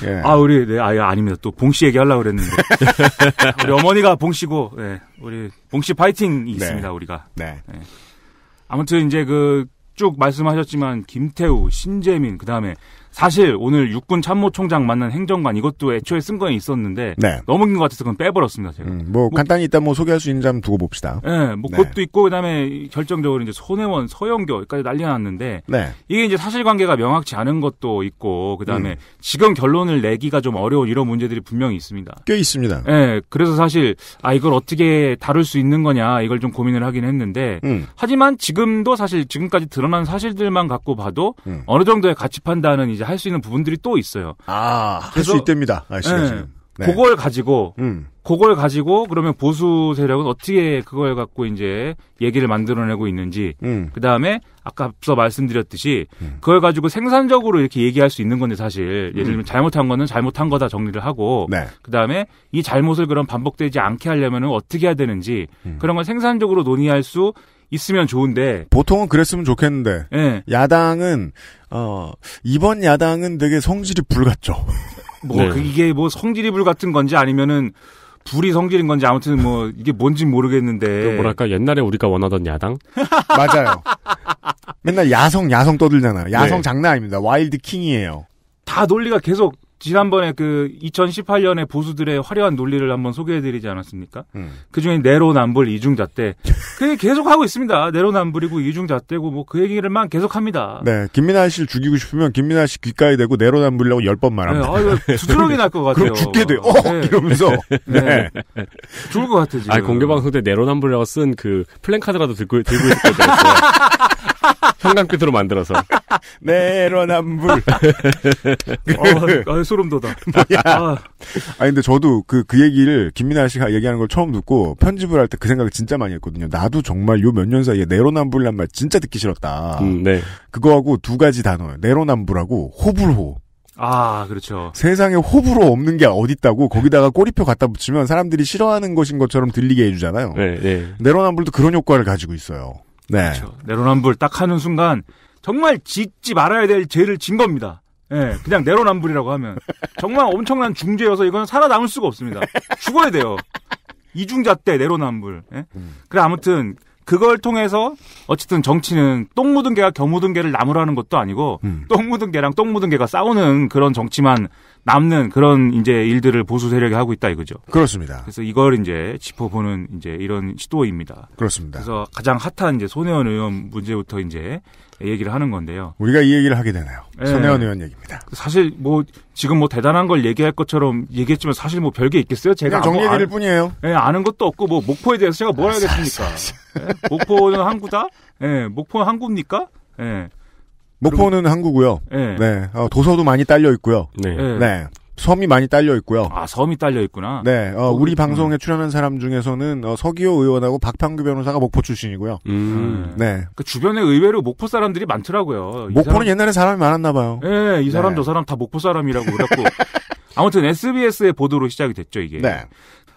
예. 아 우리 네, 아 예, 아닙니다. 또 봉 씨 얘기하려고 그랬는데 우리 어머니가 봉씨고 예. 우리 봉 씨 파이팅이 네. 있습니다 네. 우리가. 네. 예. 아무튼 이제 그 쭉 말씀하셨지만 김태우, 신재민 그다음에 사실 오늘 육군 참모총장 만난 행정관 이것도 애초에 쓴 거에 있었는데 네. 넘어간 것 같아서 그건 빼버렸습니다. 제가. 음, 뭐, 뭐, 간단히 일단 뭐 소개할 수 있는 점 두고 봅시다. 네, 뭐 네. 그것도 있고 그다음에 결정적으로 이제 손혜원, 서영교까지 날려놨는데 네. 이게 이제 사실관계가 명확치 않은 것도 있고 그다음에 음. 지금 결론을 내기가 좀 어려운 이런 문제들이 분명히 있습니다. 꽤 있습니다. 네, 그래서 사실 아 이걸 어떻게 다룰 수 있는 거냐 이걸 좀 고민을 하긴 했는데 음. 하지만 지금도 사실 지금까지 드러난 사실들만 갖고 봐도 음. 어느 정도의 가치 판단은 이제 할수 있는 부분들이 또 있어요. 아, 할 수 있답니다. 아씨가 네. 지 네. 그걸 가지고, 음. 그걸 가지고 그러면 보수 세력은 어떻게 그걸 갖고 이제 얘기를 만들어내고 있는지, 음. 그 다음에 아까 앞서 말씀드렸듯이 음. 그걸 가지고 생산적으로 이렇게 얘기할 수 있는 건데 사실 예를 음. 들면 잘못한 거는 잘못한 거다 정리를 하고, 네. 그 다음에 이 잘못을 그럼 반복되지 않게 하려면 어떻게 해야 되는지 음. 그런 걸 생산적으로 논의할 수 있으면 좋은데 보통은 그랬으면 좋겠는데 네. 야당은 어 이번 야당은 되게 성질이 불같죠. 뭐 네. 그 이게 뭐 성질이 불 같은 건지 아니면은 불이 성질인 건지 아무튼 뭐 이게 뭔지 모르겠는데 그 뭐랄까 옛날에 우리가 원하던 야당 맞아요. 맨날 야성 야성 떠들잖아요. 야성 네. 장난 아닙니다. 와일드 킹이에요. 다 논리가 계속 지난번에 그 2018년에 보수들의 화려한 논리를 한번 소개해드리지 않았습니까? 음. 그 중에 내로남불 이중잣대. 그게 계속 하고 있습니다. 내로남불이고 이중잣대고 뭐 그 얘기를만 계속합니다. 네, 김민아 씨를 죽이고 싶으면 김민아 씨 귓가에 대고 내로남불이라고 열 번 말합니다. 네, 아, 이거 수트럭이 날 것 같아요. 그럼 죽게 돼요. 어, 네. 이러면서. 네. 네. 죽을 것 같아 지금. 아, 공개 방송 때 내로남불이라고 쓴 그 플랜카드라도 들고 들고 있을 때. 현관 끝으로 만들어서 내로남불. 그, 어, 아, 소름 돋아. 뭐야. 아. 아 근데 저도 그그 그 얘기를 김민아 씨가 얘기하는 걸 처음 듣고 편집을 할 때 그 생각을 진짜 많이 했거든요. 나도 정말 요 몇 년 사이에 내로남불란 말 진짜 듣기 싫었다. 음, 네. 그거하고 두 가지 단어 내로남불하고 호불호. 아, 그렇죠. 세상에 호불호 없는 게 어딨다고 거기다가 꼬리표 갖다 붙이면 사람들이 싫어하는 것인 것처럼 들리게 해주잖아요. 네, 네. 내로남불도 그런 효과를 가지고 있어요. 네. 그렇죠. 내로남불 딱 하는 순간 정말 짓지 말아야 될 죄를 진 겁니다. 예, 그냥 내로남불이라고 하면 정말 엄청난 중죄여서 이건 살아남을 수가 없습니다. 죽어야 돼요. 이중잣대 내로남불. 예? 그래 아무튼 그걸 통해서 어쨌든 정치는 똥 묻은 개가 겨 묻은 개를 나무라는 것도 아니고 음. 똥 묻은 개랑 똥 묻은 개가 싸우는 그런 정치만 남는 그런 이제 일들을 보수 세력이 하고 있다 이거죠. 그렇습니다. 그래서 이걸 이제 짚어보는 이제 이런 시도입니다. 그렇습니다. 그래서 가장 핫한 이제 손혜원 의원 문제부터 이제 얘기를 하는 건데요. 우리가 이 얘기를 하게 되네요. 네. 예. 손혜원 의원 얘기입니다. 사실 뭐 지금 뭐 대단한 걸 얘기할 것처럼 얘기했지만 사실 뭐 별게 있겠어요? 제가 정리드릴 뭐 뿐이에요. 예, 아는 것도 없고 뭐 목포에 대해서 제가 뭘 알겠습니까? 아, 네, 예? 목포는 항구다? 예, 목포는 항구입니까? 예. 목포는 그리 항구고요. 네. 네. 어, 도서도 많이 딸려 있고요. 네. 네. 섬이 많이 딸려 있고요. 아, 섬이 딸려 있구나. 네, 어, 어 우리 음. 방송에 출연한 사람 중에서는 어, 서기호 의원하고 박판규 변호사가 목포 출신이고요. 음. 네. 그 주변에 의외로 목포 사람들이 많더라고요. 목포는 사람... 옛날에 사람이 많았나 봐요. 네, 이 사람 네. 저 사람 다 목포 사람이라고 그랬고. 아무튼 SBS의 보도로 시작이 됐죠, 이게. 네.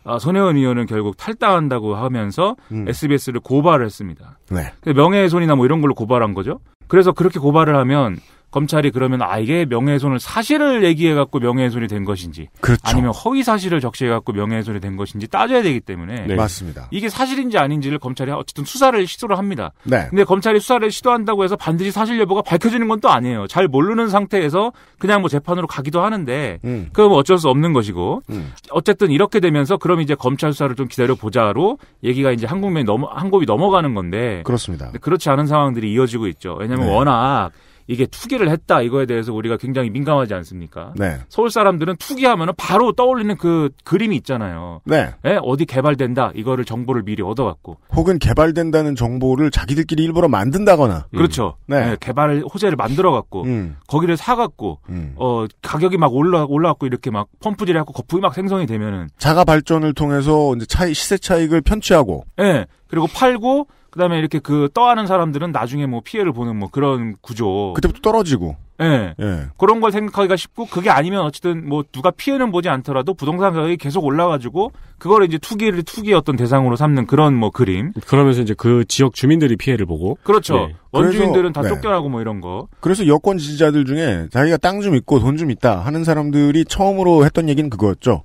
아, 손혜원 의원은 결국 탈당한다고 하면서 음. SBS를 고발을 했습니다. 네. 그 명예훼손이나 뭐 이런 걸로 고발한 거죠. 그래서 그렇게 고발을 하면 검찰이 그러면 아 이게 명예훼손을 사실을 얘기해 갖고 명예훼손이 된 것인지 그렇죠. 아니면 허위 사실을 적시해 갖고 명예훼손이 된 것인지 따져야 되기 때문에 네. 맞습니다. 이게 사실인지 아닌지를 검찰이 어쨌든 수사를 시도를 합니다. 네. 근데 검찰이 수사를 시도한다고 해서 반드시 사실 여부가 밝혀지는 건 또 아니에요. 잘 모르는 상태에서 그냥 뭐 재판으로 가기도 하는데 음. 그럼 어쩔 수 없는 것이고 음. 어쨌든 이렇게 되면서 그럼 이제 검찰 수사를 좀 기다려 보자로 얘기가 이제 한국면 넘어 한국이 넘어가는 건데 그렇습니다. 그렇지 않은 상황들이 이어지고 있죠. 왜냐하면 네. 워낙 이게 투기를 했다 이거에 대해서 우리가 굉장히 민감하지 않습니까? 네. 서울 사람들은 투기하면 바로 떠올리는 그 그림이 있잖아요. 네. 네. 어디 개발된다 이거를 정보를 미리 얻어갖고 혹은 개발된다는 정보를 자기들끼리 일부러 만든다거나 음. 그렇죠. 네. 예, 개발 호재를 만들어갖고 음. 거기를 사갖고 음. 어 가격이 막 올라 올라갖고 이렇게 막 펌프질해갖고 거품이 막 생성이 되면은 자가 발전을 통해서 이제 차이 시세 차익을 편취하고 예. 네. 그리고 팔고 그다음에 이렇게 그 떠하는 사람들은 나중에 뭐 피해를 보는 뭐 그런 구조. 그때부터 떨어지고. 예. 예. 그런 걸 생각하기가 쉽고 그게 아니면 어쨌든 뭐 누가 피해는 보지 않더라도 부동산 가격이 계속 올라가지고 그걸 이제 투기를 투기의 어떤 대상으로 삼는 그런 뭐 그림. 그러면서 이제 그 지역 주민들이 피해를 보고. 그렇죠. 예. 원주민들은 그래서, 다 네. 쫓겨나고 네. 뭐 이런 거. 그래서 여권 지지자들 중에 자기가 땅 좀 있고 돈 좀 있다 하는 사람들이 처음으로 했던 얘기는 그거였죠.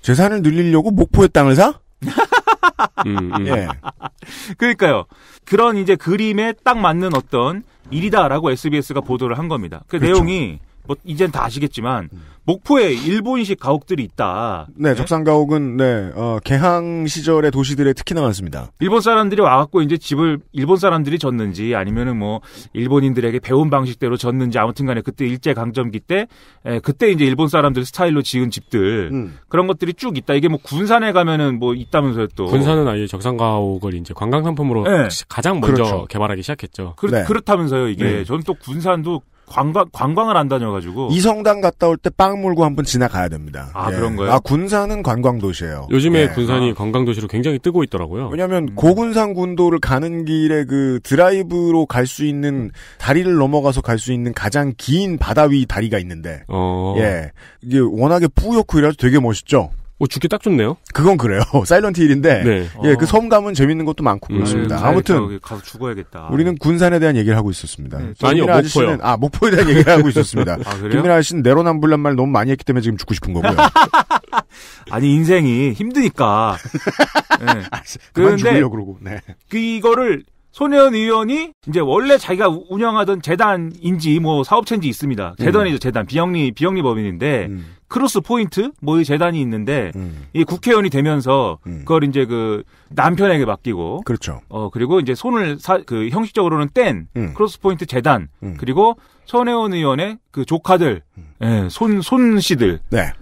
재산을 늘리려고 목포의 땅을 사? 음, 음. 예. 그러니까요. 그런 이제 그림에 딱 맞는 어떤 일이다라고 SBS가 보도를 한 겁니다. 그 그렇죠. 내용이 뭐 이젠 다 아시겠지만 음. 목포에 일본식 가옥들이 있다. 네, 네. 적상 가옥은 네 어, 개항 시절의 도시들에 특히나 많습니다. 일본 사람들이 와갖고 이제 집을 일본 사람들이 졌는지 아니면은 뭐 일본인들에게 배운 방식대로 졌는지 아무튼간에 그때 일제 강점기 때 에, 예, 그때 이제 일본 사람들 스타일로 지은 집들 음. 그런 것들이 쭉 있다. 이게 뭐 군산에 가면은 뭐 있다면서요 또. 군산은 아예 적상 가옥을 이제 관광 상품으로 네. 가장 먼저 그렇죠. 개발하기 시작했죠. 그, 네. 그렇다면서요 이게 네. 저는 또 군산도 관광 관광을 안 다녀가지고 이성당 갔다 올 때 빵 물고 한번 지나가야 됩니다. 아 예. 그런가요? 아 군산은 관광 도시예요. 요즘에 예. 군산이 아. 관광 도시로 굉장히 뜨고 있더라고요. 왜냐하면 음. 고군산 군도를 가는 길에 그 드라이브로 갈 수 있는 다리를 넘어가서 갈 수 있는 가장 긴 바다 위 다리가 있는데, 어. 예 이게 워낙에 뿌옇고 이래서 되게 멋있죠. 오, 죽기 딱 좋네요. 그건 그래요. 사일런트 힐인데 네. 예, 그 어. 그 섬감은 재밌는 것도 많고 음, 그렇습니다. 네, 아무튼 가서 죽어야겠다. 우리는 군산에 대한 얘기를 하고 있었습니다. 네, 아니요, 목포요. 아, 목포에 대한 얘기를 하고 있었습니다. 아, 그래요? 김민아 아씨는 내로남불란 말 너무 많이 했기 때문에 지금 죽고 싶은 거고요. 아니, 인생이 힘드니까. 네. 아, 그만 죽으려 그러고. 네. 그 이거를 소년 의원이 이제 원래 자기가 운영하던 재단인지 뭐 사업체인지 있습니다. 재단이죠, 음. 재단. 비영리, 비영리 법인인데, 음. 크로스 포인트 뭐 재단이 있는데 음. 이 국회의원이 되면서 음. 그걸 이제 그 남편에게 맡기고 그렇죠. 어 그리고 이제 손을 사, 그 형식적으로는 뗀 음. 크로스 포인트 재단 음. 그리고 손혜원 의원의 그 조카들 음. 예, 손 손씨들이 네.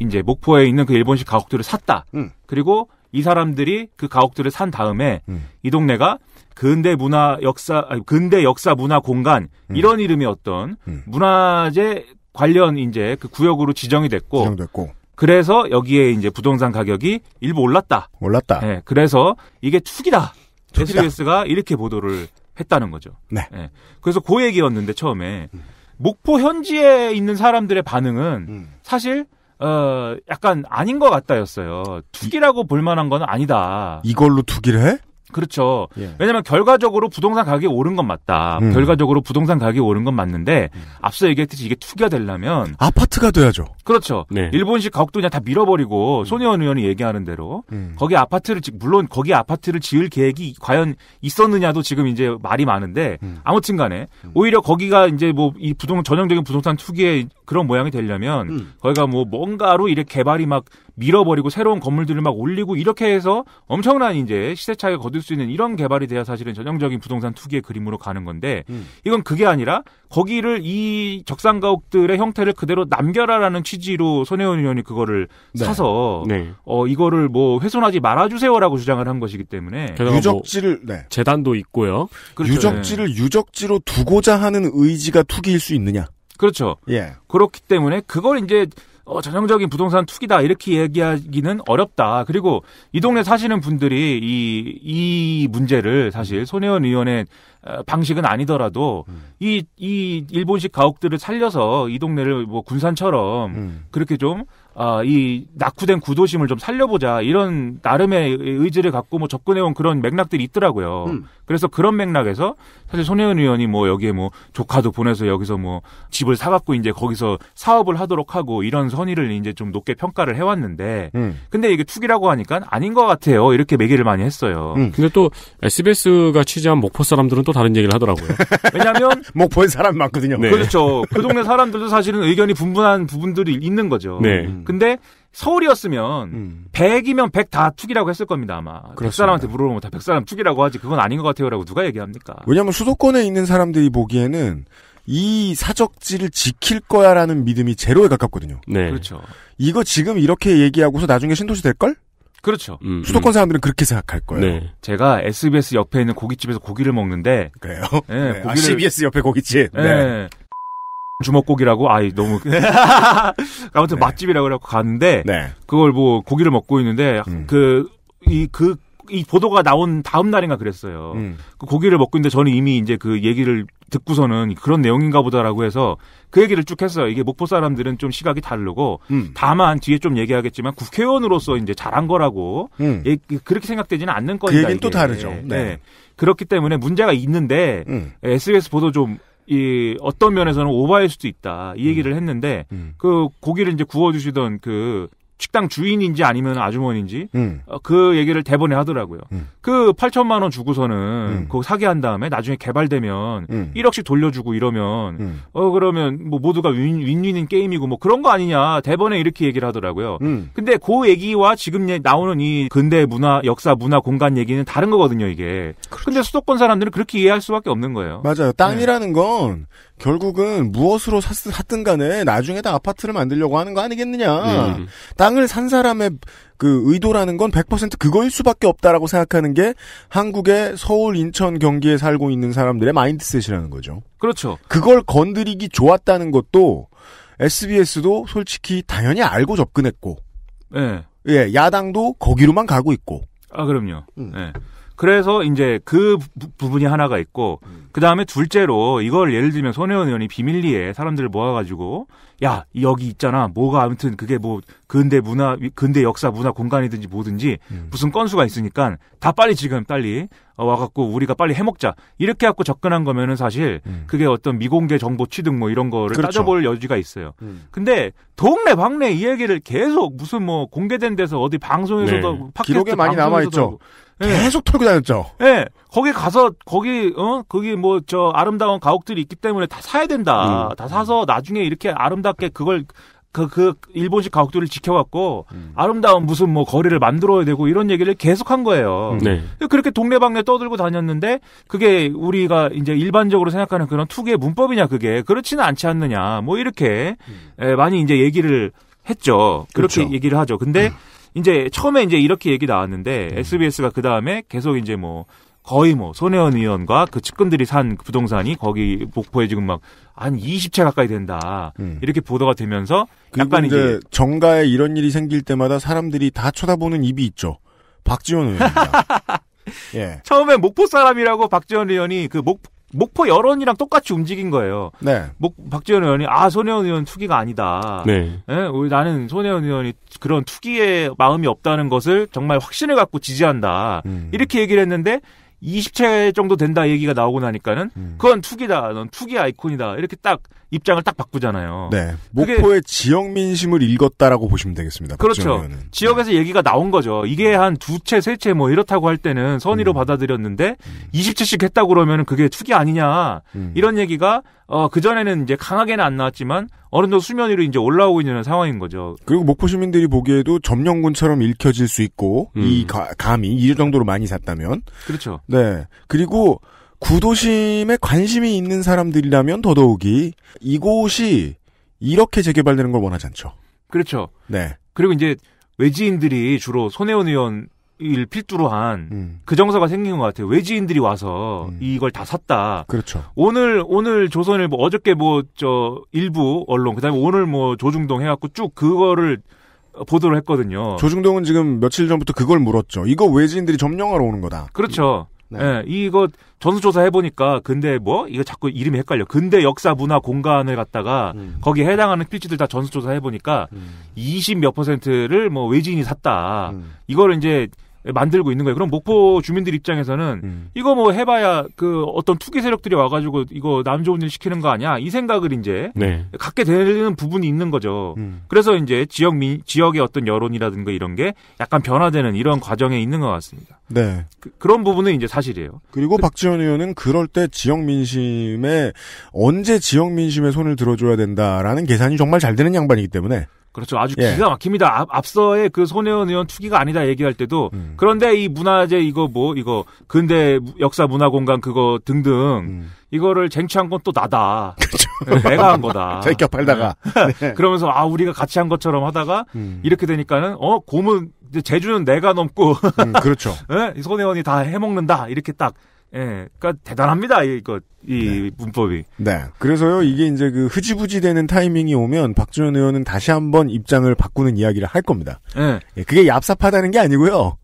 이제 목포에 있는 그 일본식 가옥들을 샀다. 음. 그리고 이 사람들이 그 가옥들을 산 다음에 이 동네가 근대 문화 역사 아니 근대 역사 문화 공간 이런 이름의 어떤 문화재 관련 이제 그 구역으로 지정이 됐고, 지정됐고. 그래서 여기에 이제 부동산 가격이 일부 올랐다. 올랐다. 네, 그래서 이게 투기다. 투스리 s b 가 이렇게 보도를 했다는 거죠. 네. 네. 그래서 고그 얘기였는데 처음에 음. 목포 현지에 있는 사람들의 반응은 음. 사실 어 약간 아닌 것 같다였어요. 투기라고 볼 만한 건 아니다. 이걸로 투기를 해? 그렇죠. 예. 왜냐하면 결과적으로 부동산 가격이 오른 건 맞다. 음. 결과적으로 부동산 가격이 오른 건 맞는데 음. 앞서 얘기했듯이 이게 투기가 되려면 아파트가 돼야죠. 그렇죠. 네. 일본식 가옥도 그냥 다 밀어버리고 음. 손혜원 의원이 얘기하는 대로 음. 거기 아파트를 물론 거기 아파트를 지을 계획이 과연 있었느냐도 지금 이제 말이 많은데 음. 아무튼간에 음. 오히려 거기가 이제 뭐 이 부동 전형적인 부동산 투기의 그런 모양이 되려면 거기가 뭐 뭔가로 이렇게 개발이 막 밀어버리고 새로운 건물들을 막 올리고 이렇게 해서 엄청난 이제 시세 차익을 거둘 수 있는 이런 개발이 돼야 사실은 전형적인 부동산 투기의 그림으로 가는 건데 음. 이건 그게 아니라 거기를 이 적산가옥들의 형태를 그대로 남겨라라는 취지로 손혜원 의원이 그거를 네. 사서 네. 어 이거를 뭐 훼손하지 말아주세요라고 주장을 한 것이기 때문에 뭐 유적지를 뭐 네. 재단도 있고요. 그렇죠. 유적지를 유적지로 두고자 하는 의지가 투기일 수 있느냐? 그렇죠. 예. 그렇기 때문에 그걸 이제 어, 전형적인 부동산 투기다 이렇게 얘기하기는 어렵다. 그리고 이 동네 사시는 분들이 이, 이 문제를 사실 손혜원 의원의 어, 방식은 아니더라도 음. 이, 이 일본식 가옥들을 살려서 이 동네를 뭐 군산처럼 음. 그렇게 좀 아, 이 낙후된 구도심을 좀 살려보자 이런 나름의 의지를 갖고 뭐 접근해온 그런 맥락들이 있더라고요. 음. 그래서 그런 맥락에서 사실 손혜원 의원이 뭐 여기에 뭐 조카도 보내서 여기서 뭐 집을 사갖고 이제 거기서 사업을 하도록 하고 이런 선의를 이제 좀 높게 평가를 해왔는데 음. 근데 이게 투기라고 하니까 아닌 것 같아요. 이렇게 매기를 많이 했어요. 음. 근데 또 SBS가 취재한 목포 사람들은 또 다른 얘기를 하더라고요. 왜냐하면 목포에 사람 많거든요. 네. 그렇죠. 그 동네 사람들도 사실은 의견이 분분한 부분들이 있는 거죠. 네. 음. 근데 서울이었으면 음. 100이면 100 다축이라고 했을 겁니다 아마. 그렇 사람한테 물어보면 뭐 다 100사람 축이라고 하지 그건 아닌 것 같아요라고 누가 얘기합니까? 왜냐하면 수도권에 있는 사람들이 보기에는 이 사적지를 지킬 거야라는 믿음이 제로에 가깝거든요. 네. 그렇죠. 이거 지금 이렇게 얘기하고서 나중에 신도시 될 걸? 그렇죠. 음, 수도권 음. 사람들은 그렇게 생각할 거예요. 네. 제가 SBS 옆에 있는 고깃집에서 고기를 먹는데 그래요? 예, 네, 네. 고기를... 아, CBS 옆에 고깃집. 예. 네. 네. 주먹고기라고 아이 너무 네. 아무튼 네. 맛집이라고 해래갖고 갔는데 네. 그걸 뭐 고기를 먹고 있는데 음. 그 이그 음. 그, 이 보도가 나온 다음 날인가 그랬어요. 음. 그 고기를 먹고 있는데 저는 이미 이제 그 얘기를 듣고서는 그런 내용인가 보다라고 해서 그 얘기를 쭉 했어요. 이게 목포 사람들은 좀 시각이 다르고 음. 다만 뒤에 좀 얘기하겠지만 국회의원으로서 이제 잘한 거라고 예, 그렇게 생각되지는 않는 그 거니까. 그 얘기는 이게. 또 다르죠. 네. 네. 그렇기 때문에 문제가 있는데 음. SBS 보도 좀이 어떤 면에서는 오바일 수도 있다 이 얘기를 음. 했는데 음. 그 고기를 이제 구워주시던 그 식당 주인인지 아니면 아주머니인지 음. 어, 그 얘기를 대본에 하더라고요. 음. 그 8천만 원 주고서는 음. 그거 사게 한 다음에 나중에 개발되면 음. 1억씩 돌려주고 이러면 음. 어 그러면 뭐 모두가 윈, 윈윈인 게임이고 뭐 그런 거 아니냐 대본에 이렇게 얘기를 하더라고요. 음. 근데 그 얘기와 지금 예, 나오는 이 근대 문화 역사 문화 공간 얘기는 다른 거거든요 이게. 그렇죠. 근데 수도권 사람들은 그렇게 이해할 수밖에 없는 거예요. 맞아요. 땅이라는 네. 건 결국은 무엇으로 샀, 든 간에 나중에 다 아파트를 만들려고 하는 거 아니겠느냐. 음. 땅을 산 사람의 그 의도라는 건 100% 그거일 수밖에 없다라고 생각하는 게 한국의 서울, 인천, 경기에 살고 있는 사람들의 마인드셋이라는 거죠. 그렇죠. 그걸 건드리기 좋았다는 것도 SBS도 솔직히 당연히 알고 접근했고. 네. 예, 야당도 거기로만 가고 있고. 아, 그럼요. 음. 네. 그래서 이제 그 부, 부분이 하나가 있고 음. 그 다음에 둘째로 이걸 예를 들면 손혜원 의원이 비밀리에 사람들을 모아가지고 야 여기 있잖아 뭐가 아무튼 그게 뭐 근대 문화 근대 역사 문화 공간이든지 뭐든지 음. 무슨 건수가 있으니까 다 빨리 지금 빨리 어, 와갖고 우리가 빨리 해먹자 이렇게 갖고 접근한 거면은 사실 음. 그게 어떤 미공개 정보 취득 뭐 이런 거를 그렇죠. 따져볼 여지가 있어요. 음. 근데 동네 방네 이 얘기를 계속 무슨 뭐 공개된 데서 어디 방송에서도 네. 팟캐스 기록에 많이 남아 있죠. 예. 계속 털고 다녔죠. 예. 거기 가서 거기 어 거기 뭐 저 아름다운 가옥들이 있기 때문에 다 사야 된다. 음. 다 사서 나중에 이렇게 아름답게 그걸 그, 그, 일본식 가옥들을 지켜왔고, 음. 아름다운 무슨 뭐 거리를 만들어야 되고, 이런 얘기를 계속 한 거예요. 음. 네. 그렇게 동네방네 떠들고 다녔는데, 그게 우리가 이제 일반적으로 생각하는 그런 투기의 문법이냐, 그게. 그렇지는 않지 않느냐. 뭐 이렇게, 음. 에, 예, 많이 이제 얘기를 했죠. 그렇게 그렇죠. 얘기를 하죠. 근데, 음. 이제 처음에 이제 이렇게 얘기 나왔는데 음. SBS가 그 다음에 계속 이제 뭐 거의 뭐 손혜원 의원과 그 측근들이 산 그 부동산이 거기 목포에 지금 막 한 20채 가까이 된다 음. 이렇게 보도가 되면서 약간 이제 정가에 이런 일이 생길 때마다 사람들이 다 쳐다보는 입이 있죠. 박지원 의원입니다. 예. 처음에 목포 사람이라고 박지원 의원이 그 목, 목포 여론이랑 똑같이 움직인 거예요. 네. 목, 박지원 의원이 아 손혜원 의원 투기가 아니다. 네. 예? 나는 손혜원 의원이 그런 투기의 마음이 없다는 것을 정말 확신을 갖고 지지한다. 음. 이렇게 얘기를 했는데 20채 정도 된다 얘기가 나오고 나니까는 음. 그건 투기다, 넌 투기 아이콘이다 이렇게 딱 입장을 딱 바꾸잖아요. 네, 목포의 그게... 지역 민심을 읽었다라고 보시면 되겠습니다. 그렇죠. 지역에서 네. 얘기가 나온 거죠. 이게 음. 한두 채, 세 채 뭐 이렇다고 할 때는 선의로 음. 받아들였는데 음. 20채씩 했다 고 그러면 그게 투기 아니냐 음. 이런 얘기가 어, 그 전에는 이제 강하게는 안 나왔지만 어느 정도 수면 위로 이제 올라오고 있는 상황인 거죠. 그리고 목포 시민들이 보기에도 점령군처럼 읽혀질 수 있고 음. 이 가, 감이 이 정도로 많이 샀다면 그렇죠. 네 그리고 구도심에 관심이 있는 사람들이라면 더더욱이 이곳이 이렇게 재개발되는 걸 원하지 않죠. 그렇죠. 네. 그리고 이제 외지인들이 주로 손혜원 의원 일 필두로 한그 음. 정서가 생긴 것 같아요. 외지인들이 와서 음. 이걸 다 샀다. 그렇죠. 오늘 오늘 조선일 뭐 어저께 뭐 저 일부 언론 그다음에 오늘 뭐 조중동 해갖고 쭉 그거를 보도를 했거든요. 조중동은 지금 며칠 전부터 그걸 물었죠. 이거 외지인들이 점령하러 오는 거다. 그렇죠. 네. 네. 이거 전수조사 해보니까 근데 뭐 이거 자꾸 이름이 헷갈려. 근대 역사 문화 공간을 갖다가 음. 거기에 해당하는 필지들 다 전수조사 해보니까 20몇 음. 퍼센트를 뭐 외지인이 샀다. 음. 이거를 이제 만들고 있는 거예요. 그럼 목포 주민들 입장에서는 음. 이거 뭐 해봐야 그 어떤 투기 세력들이 와가지고 이거 남 좋은 일 시키는 거 아니야? 이 생각을 이제 네. 갖게 되는 부분이 있는 거죠. 음. 그래서 이제 지역 민, 지역의 어떤 여론이라든가 이런 게 약간 변화되는 이런 과정에 있는 것 같습니다. 네. 그, 런 부분은 이제 사실이에요. 그리고 그, 박지원 의원은 그럴 때 지역 민심에 언제 지역 민심에 손을 들어줘야 된다라는 계산이 정말 잘 되는 양반이기 때문에 그렇죠. 아주 예. 기가 막힙니다. 앞, 앞서의 그 손혜원 의원 투기가 아니다 얘기할 때도 음. 그런데 이 문화재 이거 뭐 이거 근대 역사 문화 공간 그거 등등 음. 이거를 쟁취한 건 또 나다. 그렇죠. 예, 내가 한 거다. 제껴 팔다가 예. 네. 그러면서 아 우리가 같이 한 것처럼 하다가 음. 이렇게 되니까는 어 고문 제주는 내가 넘고 음, 그렇죠. 네? 예, 손혜원이 다 해먹는다 이렇게 딱 예, 그니까 대단합니다 이거 이 네. 문법이. 네. 그래서요 이게 이제 그 흐지부지 되는 타이밍이 오면 박준현 의원은 다시 한번 입장을 바꾸는 이야기를 할 겁니다. 예. 예 그게 얍삽하다는 게 아니고요.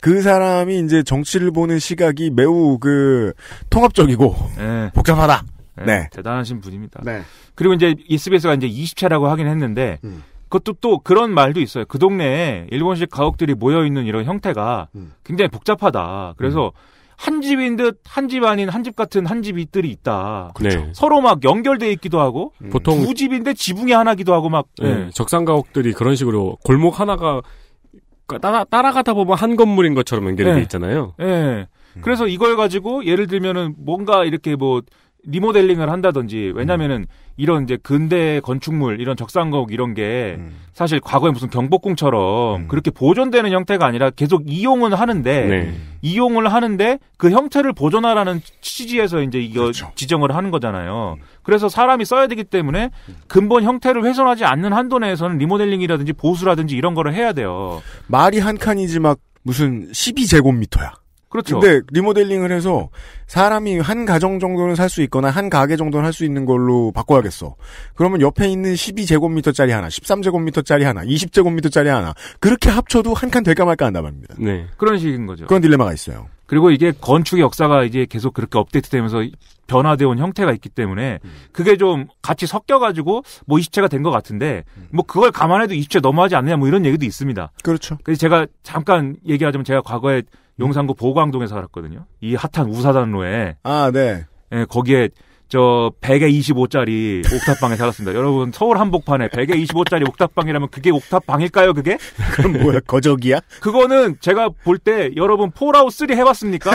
그 사람이 이제 정치를 보는 시각이 매우 그 통합적이고 예. 복잡하다. 예. 네. 대단하신 분입니다. 네. 그리고 이제 SBS가 이제 20차라고 하긴 했는데 음. 그것도 또 그런 말도 있어요. 그 동네에 일본식 가옥들이 모여 있는 이런 형태가 음. 굉장히 복잡하다. 그래서 음. 한 집인 듯 한 집 아닌 한 집 같은 한집 이들이 있다. 그렇죠. 네. 서로 막 연결돼 있기도 하고 음. 보통 두 집인데 지붕이 하나기도 하고 막 네. 네. 적상가옥들이 그런 식으로 골목 하나가 따라 따라가다 보면 한 건물인 것처럼 연결돼 네. 있잖아요. 예. 음. 그래서 이걸 가지고 예를 들면은 뭔가 이렇게 뭐 리모델링을 한다든지 왜냐면은 음. 이런 이제 근대 건축물 이런 적산곡 이런 게 음. 사실 과거에 무슨 경복궁처럼 음. 그렇게 보존되는 형태가 아니라 계속 이용은 하는데 네. 이용을 하는데 그 형태를 보존하라는 취지에서 이제 이거 그렇죠. 지정을 하는 거잖아요. 그래서 사람이 써야 되기 때문에 근본 형태를 훼손하지 않는 한도 내에서는 리모델링이라든지 보수라든지 이런 거를 해야 돼요. 말이 한 칸이지 막 무슨 12제곱미터야. 그렇죠. 근데 리모델링을 해서 사람이 한 가정 정도는 살 수 있거나 한 가게 정도는 할 수 있는 걸로 바꿔야겠어. 그러면 옆에 있는 12제곱미터짜리 하나, 13제곱미터짜리 하나, 20제곱미터짜리 하나 그렇게 합쳐도 한 칸 될까 말까 한단 말입니다. 네. 그런 식인 거죠. 그런 딜레마가 있어요. 그리고 이게 건축의 역사가 이제 계속 그렇게 업데이트되면서 변화되어 온 형태가 있기 때문에 음. 그게 좀 같이 섞여가지고 뭐 이십체가 된 것 같은데 음. 뭐 그걸 감안해도 이십체 넘어가지 않느냐 뭐 이런 얘기도 있습니다. 그렇죠. 그래서 제가 잠깐 얘기하자면 제가 과거에 용산구 보광동에 살았거든요. 이 핫한 우사단로에 아, 네. 예, 거기에 저 100에 25짜리 옥탑방에 살았습니다. 여러분 서울 한복판에 100에 25짜리 옥탑방이라면 그게 옥탑방일까요? 그게? 그럼 뭐야 거적이야? 그거는 제가 볼 때 여러분 폴아웃 3 해봤습니까?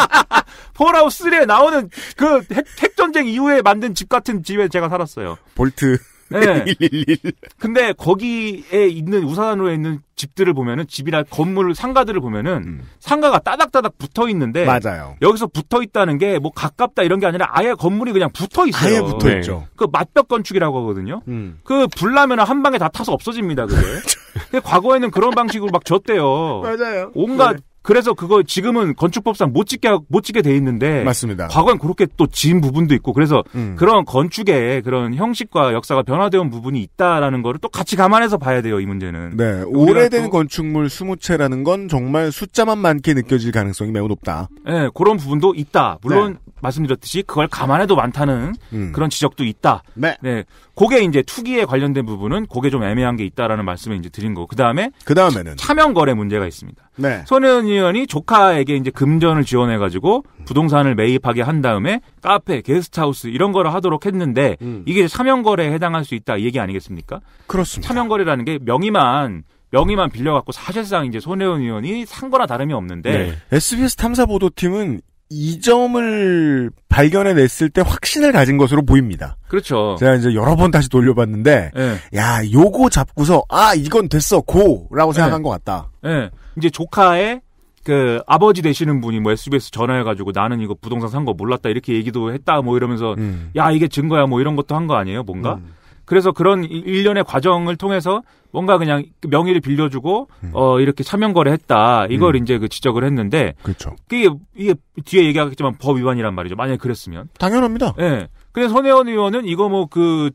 폴아웃 3에 나오는 그 핵, 핵전쟁 이후에 만든 집 같은 집에 제가 살았어요. 볼트 네. 111. 근데 거기에 있는 우산으로 있는 집들을 보면은 집이나 건물 상가들을 보면은 음. 상가가 따닥따닥 붙어 있는데 맞아요. 여기서 붙어 있다는 게 뭐 가깝다 이런 게 아니라 아예 건물이 그냥 붙어 있어요. 아예 붙어 네. 있죠. 그 맞벽 건축이라고 하거든요. 음. 그 불나면 한 방에 다 타서 없어집니다. 그게. 그 과거에는 그런 방식으로 막졌대요 맞아요. 온갖 네. 그래서 그거 지금은 건축법상 못 짓게 못 짓게 돼 있는데 맞습니다. 과거엔 그렇게 또 지은 부분도 있고 그래서 음. 그런 건축의 그런 형식과 역사가 변화되온 어 부분이 있다라는 거를 또 같이 감안해서 봐야 돼요 이 문제는. 네 오래된 건축물 20채라는 건 정말 숫자만 많게 느껴질 가능성이 매우 높다. 네 그런 부분도 있다. 물론 네. 말씀드렸듯이 그걸 감안해도 많다는 음. 그런 지적도 있다. 네. 네 그게 이제 투기에 관련된 부분은 그게 좀 애매한 게 있다라는 말씀을 이제 드린 거고. 그다음에 그다음에는 차명 거래 문제가 있습니다. 네. 손혜원 의원이 조카에게 이제 금전을 지원해 가지고 부동산을 매입하게 한 다음에 카페, 게스트하우스 이런 거를 하도록 했는데 음. 이게 차명 거래에 해당할 수 있다 이 얘기 아니겠습니까? 그렇습니다. 차명 거래라는 게 명의만 명의만 빌려갖고 사실상 이제 손혜원 의원이 산 거나 다름이 없는데 네. SBS 탐사 보도팀은 이 점을 발견해냈을 때 확신을 가진 것으로 보입니다. 그렇죠. 제가 이제 여러 번 다시 돌려봤는데, 네. 야, 요거 잡고서, 아, 이건 됐어, 고! 라고 예. 생각한 네. 것 같다. 네. 이제 조카의 그 아버지 되시는 분이 뭐 SBS 전화해가지고 나는 이거 부동산 산 거 몰랐다 이렇게 얘기도 했다 뭐 이러면서 음. 야, 이게 증거야 뭐 이런 것도 한 거 아니에요? 뭔가? 음. 그래서 그런 일련의 과정을 통해서 뭔가 그냥 명의를 빌려주고 음. 어 이렇게 차명 거래했다 이걸 음. 이제 그 지적을 했는데 그렇죠. 그게 이게 뒤에 얘기하겠지만 법 위반이란 말이죠. 만약에 그랬으면 당연합니다. 예. 네. 그래서 손혜원 의원은 이거 뭐 그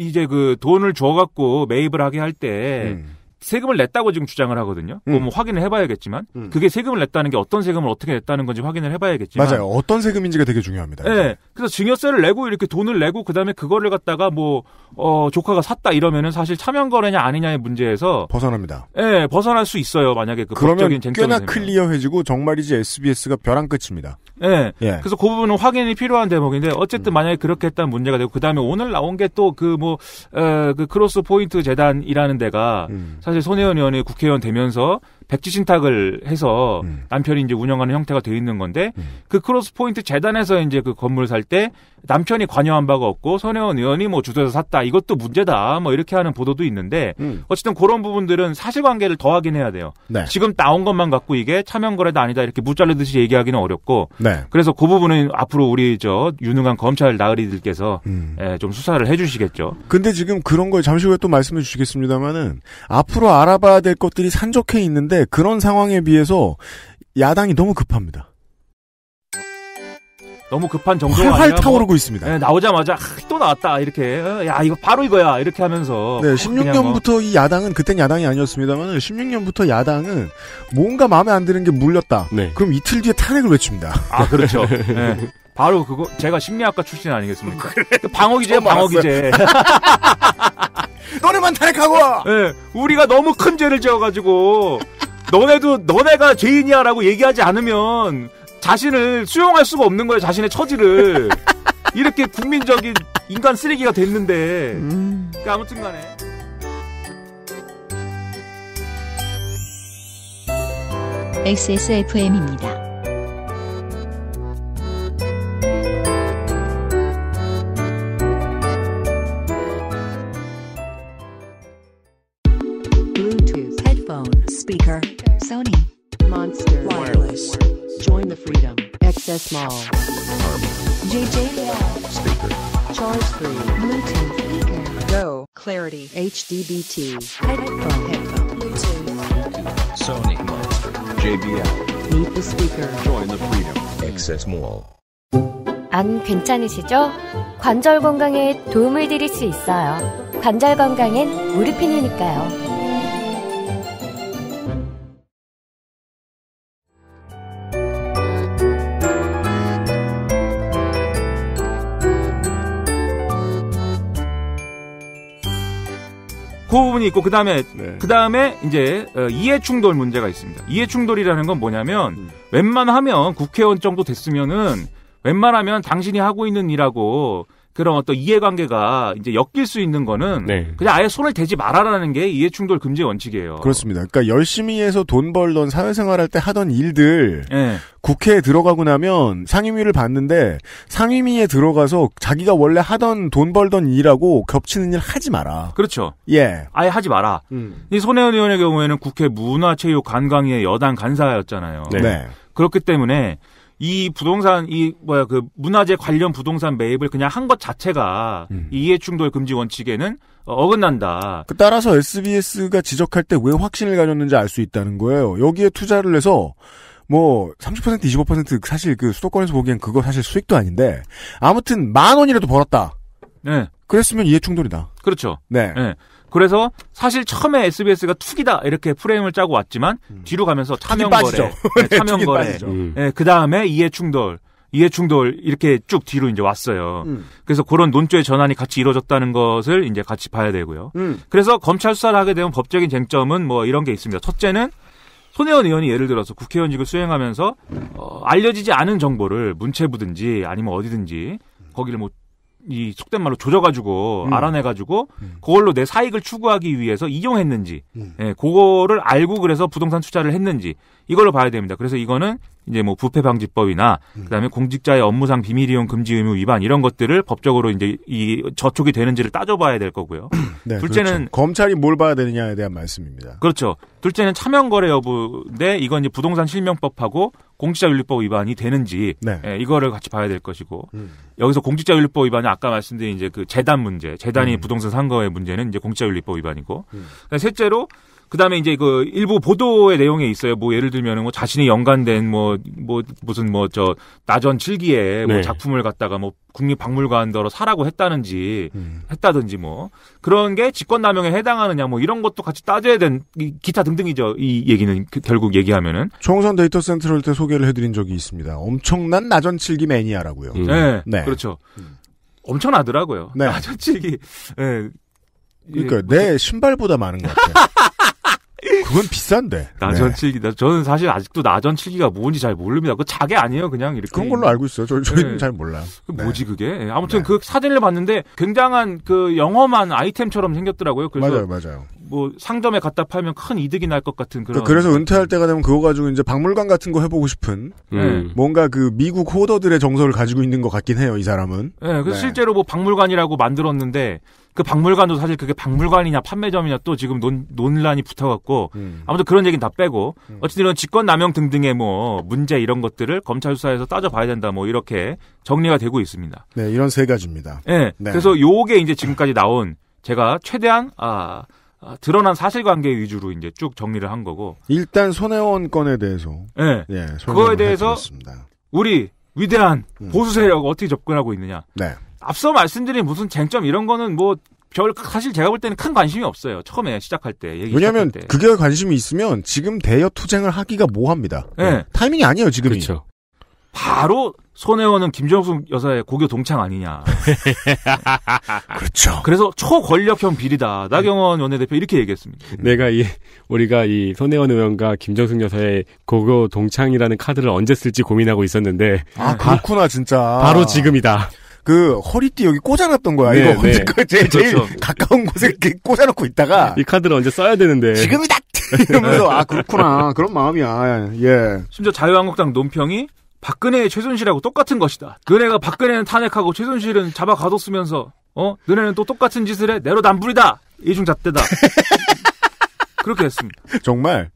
이제 그 돈을 줘갖고 매입을 하게 할때 음. 세금을 냈다고 지금 주장을 하거든요. 음. 뭐 확인을 해봐야겠지만 음. 그게 세금을 냈다는 게 어떤 세금을 어떻게 냈다는 건지 확인을 해봐야겠지만 맞아요. 어떤 세금인지가 되게 중요합니다. 네. 그래서 증여세를 내고 이렇게 돈을 내고 그다음에 그거를 갖다가 뭐 어, 조카가 샀다 이러면은 사실 참명 거래냐 아니냐의 문제에서 벗어납니다. 네, 벗어날 수 있어요. 만약에 그 법적인 쟁점이 꽤나 되면. 클리어해지고 정말이지 SBS가 벼랑 끝입니다. 네. 예. 그래서 그 부분은 확인이 필요한 대목인데 어쨌든 음. 만약에 그렇게 했다면 문제가 되고 그다음에 오늘 나온 게 또 그 뭐그 뭐, 에, 그 크로스 포인트 재단이라는 데가 음. 사실 손혜원 의원이 국회의원 되면서 백지신탁을 해서 음. 남편이 이제 운영하는 형태가 되어 있는 건데 음. 그 크로스포인트 재단에서 이제 그 건물 살 때 남편이 관여한 바가 없고 손혜원 의원이 뭐 주도해서 샀다 이것도 문제다 뭐 이렇게 하는 보도도 있는데 음. 어쨌든 그런 부분들은 사실관계를 더 확인해야 돼요. 네. 지금 나온 것만 갖고 이게 차명 거래도 아니다 이렇게 무자르듯이 얘기하기는 어렵고 네. 그래서 그 부분은 앞으로 우리 저 유능한 검찰 나으리들께서 음. 예, 좀 수사를 해주시겠죠. 근데 지금 그런 걸 잠시 후에 또 말씀해 주시겠습니다만은 앞으로 알아봐야 될 것들이 산적해 있는데 그런데 그런 상황에 비해서 야당이 너무 급합니다. 너무 급한 정도가 활활 뭐 타오르고 뭐, 있습니다. 네, 나오자마자 하, 또 나왔다 이렇게 어, 야 이거 바로 이거야 이렇게 하면서 네, 16년부터 뭐. 이 야당은 그땐 야당이 아니었습니다만 16년부터 야당은 뭔가 마음에 안 드는 게 물렸다. 네. 그럼 이틀 뒤에 탄핵을 외칩니다. 아 그렇죠. 네. 바로 그거 제가 심리학과 출신 아니겠습니까? 음, 그래, 방어기제 그 방어기제. 너네만 탄핵하고. 네, 우리가 너무 큰 죄를 지어가지고 너네도 너네가 죄인이야라고 얘기하지 않으면 자신을 수용할 수가 없는 거예요. 자신의 처지를 이렇게 국민적인 인간 쓰레기가 됐는데 그러니까 아무튼간에. XSFM입니다. HDBT, headphone, headphone, Bluetooth, Sonic Monster, JBL, Meet the Speaker, Join the Freedom, Access Mall. 안 괜찮으시죠? 관절 건강에 도움을 드릴 수 있어요. 관절 건강엔 무릎핀이니까요. 부분이 있고 그다음에 네. 그다음에 이제 어, 이해 충돌 문제가 있습니다. 이해 충돌이라는 건 뭐냐면 음. 웬만하면 국회의원 정도 됐으면은 웬만하면 당신이 하고 있는 일하고 그런 어떤 이해관계가 이제 엮일 수 있는 거는 네. 그냥 아예 손을 대지 말아라는 게 이해충돌 금지 원칙이에요. 그렇습니다. 그러니까 열심히 해서 돈 벌던 사회생활할 때 하던 일들 네. 국회에 들어가고 나면 상임위를 봤는데 상임위에 들어가서 자기가 원래 하던 돈 벌던 일하고 겹치는 일 하지 마라. 그렇죠. 예. 아예 하지 마라. 음. 이 손혜원 의원의 경우에는 국회 문화체육관광위의 여당 간사였잖아요. 네. 그렇기 때문에 이 부동산 이 뭐야 그 문화재 관련 부동산 매입을 그냥 한 것 자체가 음. 이해충돌 금지 원칙에는 어긋난다. 그 따라서 SBS가 지적할 때 왜 확신을 가졌는지 알 수 있다는 거예요. 여기에 투자를 해서 뭐 30% 25% 사실 그 수도권에서 보기엔 그거 사실 수익도 아닌데 아무튼 만 원이라도 벌었다. 네. 그랬으면 이해충돌이다. 그렇죠. 네. 네. 그래서 사실 처음에 SBS가 투기다 이렇게 프레임을 짜고 왔지만 음. 뒤로 가면서 차명거래, 네, 네 차명거래, 음. 네, 그 다음에 이해충돌, 이해충돌 이렇게 쭉 뒤로 이제 왔어요. 음. 그래서 그런 논조의 전환이 같이 이루어졌다는 것을 이제 같이 봐야 되고요. 음. 그래서 검찰 수사를 하게 되면 법적인 쟁점은 뭐 이런 게 있습니다. 첫째는 손혜원 의원이 예를 들어서 국회의원직을 수행하면서 어, 알려지지 않은 정보를 문체부든지 아니면 어디든지 거기를 뭐이 속된 말로 조져가지고 음. 알아내가지고 음. 그걸로 내 사익을 추구하기 위해서 이용했는지, 음. 예, 그거를 알고 그래서 부동산 투자를 했는지 이걸로 봐야 됩니다. 그래서 이거는 이제 뭐 부패 방지법이나 음. 그다음에 공직자의 업무상 비밀 이용 금지 의무 위반 이런 것들을 법적으로 이제 이 저촉이 되는지를 따져봐야 될 거고요. 네, 그렇죠. 둘째는 그렇죠. 검찰이 뭘 봐야 되느냐에 대한 말씀입니다. 그렇죠. 둘째는 차명 거래 여부인데 이건 이제 부동산 실명법하고 공직자윤리법 위반이 되는지 네. 예, 이거를 같이 봐야 될 것이고 음. 여기서 공직자윤리법 위반이 아까 말씀드린 이제 그 재단 문제, 재단이 음. 부동산 산 거의 문제는 이제 공직자윤리법 위반이고 음. 셋째로 그다음에 이제 그 일부 보도의 내용에 있어요. 뭐 예를 들면은 뭐 자신이 연관된 뭐뭐 뭐 무슨 뭐 저 나전 칠기에 뭐 네. 작품을 갖다가 뭐 국립박물관더러 사라고 했다는지 음. 했다든지 뭐 그런 게 직권남용에 해당하느냐 뭐 이런 것도 같이 따져야 된 기타 등등이죠. 이 얘기는 그 결국 얘기하면은 총선 데이터 센트럴 때 소개를 해드린 적이 있습니다. 엄청난 나전 칠기 매니아라고요. 음. 네. 네, 그렇죠. 엄청나더라고요. 네. 나전 칠기. 네. 그러니까 내 신발보다 많은 것 같아요. 그건 비싼데. 나전 네. 칠기. 저는 사실 아직도 나전 칠기가 뭔지 잘 모릅니다. 그거 자게 아니에요, 그냥 이렇게. 그런 걸로 알고 있어요. 저희, 는 네. 잘 몰라요. 그 네. 뭐지, 그게? 예, 아무튼 네. 그 사진을 봤는데 굉장한 그 영험한 아이템처럼 생겼더라고요. 그래서 맞아요, 맞아요. 뭐 상점에 갖다 팔면 큰 이득이 날 것 같은 그런. 그, 그래서 은퇴할 때가 되면 그거 가지고 이제 박물관 같은 거 해보고 싶은 예. 음. 뭔가 그 미국 호더들의 정서를 가지고 있는 것 같긴 해요, 이 사람은. 예, 네, 그래서 실제로 뭐 박물관이라고 만들었는데 그 박물관도 사실 그게 박물관이냐 판매점이냐 또 지금 논, 논란이 붙어갖고 음. 아무튼 그런 얘기는 다 빼고 음. 어쨌든 이런 직권 남용 등등의 뭐 문제 이런 것들을 검찰 수사에서 따져봐야 된다 뭐 이렇게 정리가 되고 있습니다. 네, 이런 세 가지입니다. 네, 네. 그래서 요게 이제 지금까지 나온 제가 최대한 아, 아 드러난 사실관계 위주로 이제 쭉 정리를 한 거고 일단 손혜원 건에 대해서 네, 네 그거에 대해서 해드렸습니다. 우리 위대한 음. 보수 세력 어떻게 접근하고 있느냐. 네. 앞서 말씀드린 무슨 쟁점 이런 거는 뭐 별 사실 제가 볼 때는 큰 관심이 없어요. 처음에 시작할 때 얘기 왜냐하면 시 그게 관심이 있으면 지금 대여 투쟁을 하기가 뭐합니다. 예. 네. 타이밍이 아니에요 지금이. 그렇죠. 바로 손혜원은 김정숙 여사의 고교 동창 아니냐. 그렇죠. 그래서 초권력형 비리다. 나경원 원내대표 이렇게 얘기했습니다. 음. 내가 이 우리가 이 손혜원 의원과 김정숙 여사의 고교 동창이라는 카드를 언제 쓸지 고민하고 있었는데 아 그렇구나 진짜. 바로 지금이다. 그 허리띠 여기 꽂아놨던 거야. 네, 이거 네. 제일, 제일 가까운 곳에 이렇게 꽂아놓고 있다가 이 카드를 언제 써야 되는데 지금이다 네. 이러면서 아 그렇구나 그런 마음이야. 예. 심지어 자유한국당 논평이 박근혜의 최순실하고 똑같은 것이다. 그네가 박근혜는 탄핵하고 최순실은 잡아 가뒀으면서 어 너네는 또 똑같은 짓을 해 내로남불이다 이중잣대다 그렇게 했습니다. 정말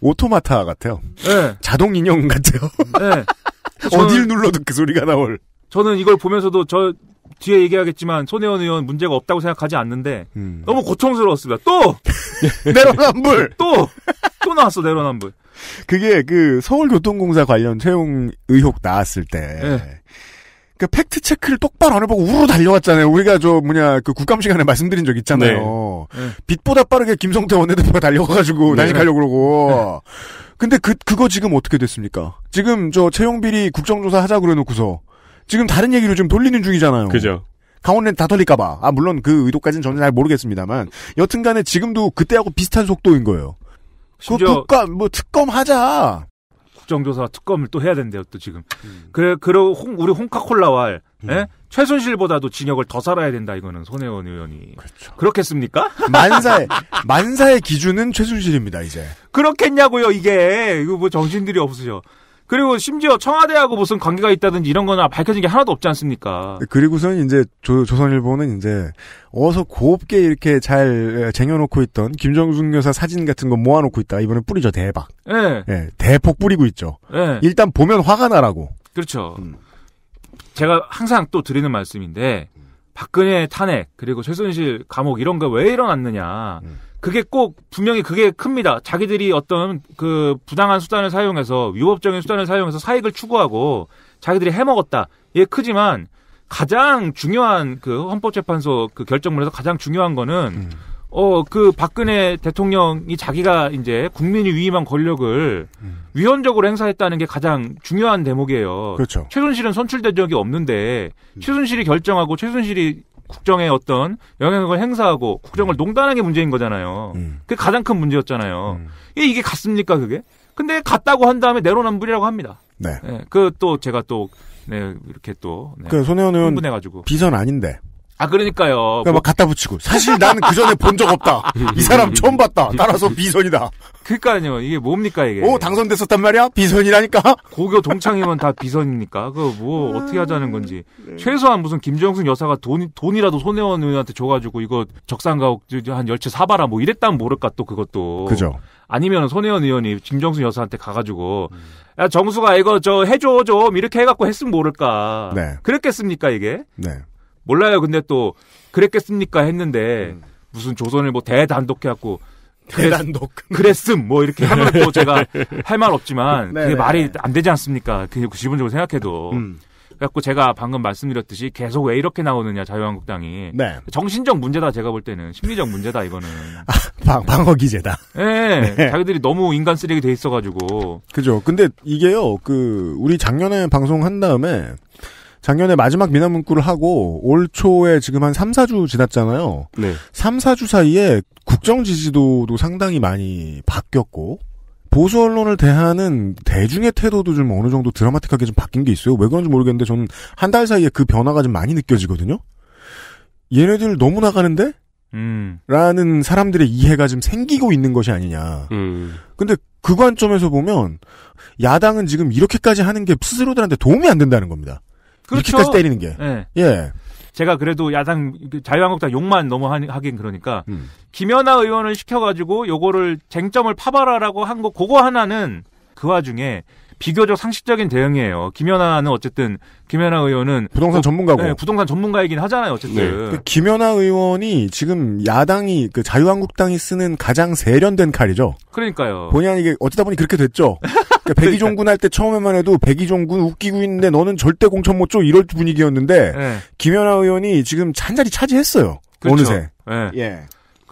오토마타 같아요. 네. 자동 인형 같아요. 네. 어딜 눌러도 그 소리가 나올. 저는 이걸 보면서도 저 뒤에 얘기하겠지만 손혜원 의원 문제가 없다고 생각하지 않는데 음. 너무 고통스러웠습니다. 또 내로남불 또 또 나왔어 내로남불. 그게 그 서울교통공사 관련 채용 의혹 나왔을 때. 네. 그 팩트 체크를 똑바로 안 해보고 우르르 달려왔잖아요. 우리가 저 뭐냐 그 국감 시간에 말씀드린 적 있잖아요. 네. 예. 빛보다 빠르게 김성태 원내대표가 달려가가지고 네. 난입하려고 그러고. 네. 근데 그 그거 지금 어떻게 됐습니까? 지금 저 채용 비리 국정조사 하자 그래놓고서 지금 다른 얘기로 좀 돌리는 중이잖아요. 그죠. 강원랜드 다 털릴까봐. 아, 물론 그 의도까지는 전혀 잘 모르겠습니다만. 여튼간에 지금도 그때하고 비슷한 속도인 거예요. 그 심 국가, 뭐 특검 하자. 국정조사 특검을 또 해야 된대요, 또 지금. 음. 그래, 그리고 홍, 우리 홍카콜라와, 예? 음. 예? 최순실보다도 징역을 더 살아야 된다, 이거는 손혜원 의원이. 그렇죠. 그렇겠습니까? 만사의, 만사의 기준은 최순실입니다, 이제. 그렇겠냐고요, 이게. 이거 뭐 정신들이 없으셔. 그리고 심지어 청와대하고 무슨 관계가 있다든지 이런 거나 밝혀진 게 하나도 없지 않습니까? 네, 그리고선 이제 조, 조선일보는 이제 어서 곱게 이렇게 잘 쟁여놓고 있던 김정숙 여사 사진 같은 거 모아놓고 있다. 이번에 뿌리죠, 대박. 예. 예 대폭 뿌리고 있죠. 예. 일단 보면 화가 나라고. 그렇죠. 음. 제가 항상 또 드리는 말씀인데, 박근혜 탄핵, 그리고 최순실 감옥 이런 거 왜 일어났느냐. 음. 그게 꼭 분명히 그게 큽니다. 자기들이 어떤 그 부당한 수단을 사용해서 위법적인 수단을 사용해서 사익을 추구하고 자기들이 해먹었다. 이게 크지만 가장 중요한 그 헌법재판소 그 결정문에서 가장 중요한 거는 음. 어, 그 박근혜 대통령이 자기가 이제 국민이 위임한 권력을 음. 위헌적으로 행사했다는 게 가장 중요한 대목이에요. 그렇죠. 최순실은 선출된 적이 없는데 음. 최순실이 결정하고 최순실이 국정에 어떤 영향력을 행사하고 국정을 음. 농단한 게 문제인 거잖아요. 음. 그게 가장 큰 문제였잖아요. 음. 이게 같습니까 그게? 근데 갔다고 한 다음에 내로남불이라고 합니다. 네. 네. 예, 그또 제가 또 네, 이렇게 또 네. 그 손혜원 의원 분 비선 아닌데. 아 그러니까요. 그러니까 뭐... 갖다 붙이고 사실 나는 그 전에 본 적 없다. 이 사람 처음 봤다. 따라서 비선이다. 그러니까요. 이게 뭡니까 이게? 오 뭐 당선됐었단 말이야. 비선이라니까. 고교 동창이면 다 비선입니까? 그 뭐 어떻게 하자는 건지 네. 최소한 무슨 김정숙 여사가 돈 돈이라도 손혜원 의원한테 줘가지고 이거 적산가옥 한 열채 사봐라 뭐 이랬다면 모를까 또 그것도. 그죠. 아니면 손혜원 의원이 김정숙 여사한테 가가지고 음. 야 정수가 이거 저 해줘 좀 이렇게 해갖고 했으면 모를까. 네. 그랬겠습니까 이게? 네. 몰라요. 근데 또 그랬겠습니까 했는데 음. 무슨 조선을 뭐 대단독해갖고 대단독 그랬음 뭐 이렇게 하면 또 제가 할 말 없지만 네, 그게 네. 말이 안 되지 않습니까? 그냥 기본적으로 생각해도. 음. 그래갖고 제가 방금 말씀드렸듯이 계속 왜 이렇게 나오느냐 자유한국당이 네. 정신적 문제다 제가 볼 때는 심리적 문제다 이거는 아, 방, 방어 기제다. 네, 네, 자기들이 너무 인간 쓰레기 돼 있어가지고. 그죠. 근데 이게요, 그 우리 작년에 방송한 다음에 작년에 마지막 미남 문구를 하고 올 초에 지금 한 3, 4주 지났잖아요. 네. 3, 4주 사이에 국정 지지도도 상당히 많이 바뀌었고 보수 언론을 대하는 대중의 태도도 좀 어느 정도 드라마틱하게 좀 바뀐 게 있어요. 왜 그런지 모르겠는데 저는 한 달 사이에 그 변화가 좀 많이 느껴지거든요. 얘네들 너무 나가는데? 음. 라는 사람들의 이해가 지금 생기고 있는 것이 아니냐. 음. 근데 그 관점에서 보면 야당은 지금 이렇게까지 하는 게 스스로들한테 도움이 안 된다는 겁니다. 그렇죠. 이렇게까지 때리는 게. 네. 예. 제가 그래도 야당 그 자유한국당 욕만 너무 하긴 그러니까 음. 김연아 의원을 시켜가지고 요거를 쟁점을 파봐라라고 한 거 그거 하나는 그 와중에 비교적 상식적인 대응이에요. 김연아는 어쨌든 김연아 의원은 부동산 전문가고 네, 부동산 전문가이긴 하잖아요. 어쨌든 네. 그 김연아 의원이 지금 야당이 그 자유한국당이 쓰는 가장 세련된 칼이죠. 그러니까요. 본의 아니게 어쩌다 보니 그렇게 됐죠. 그러니까, 그러니까. 백의종군 할 때 처음에만 해도 백의종군 웃기고 있는데 너는 절대 공천 못 줘 이럴 분위기였는데 네. 김연아 의원이 지금 잔자리 차지했어요. 그렇죠. 어느새. 네. 예.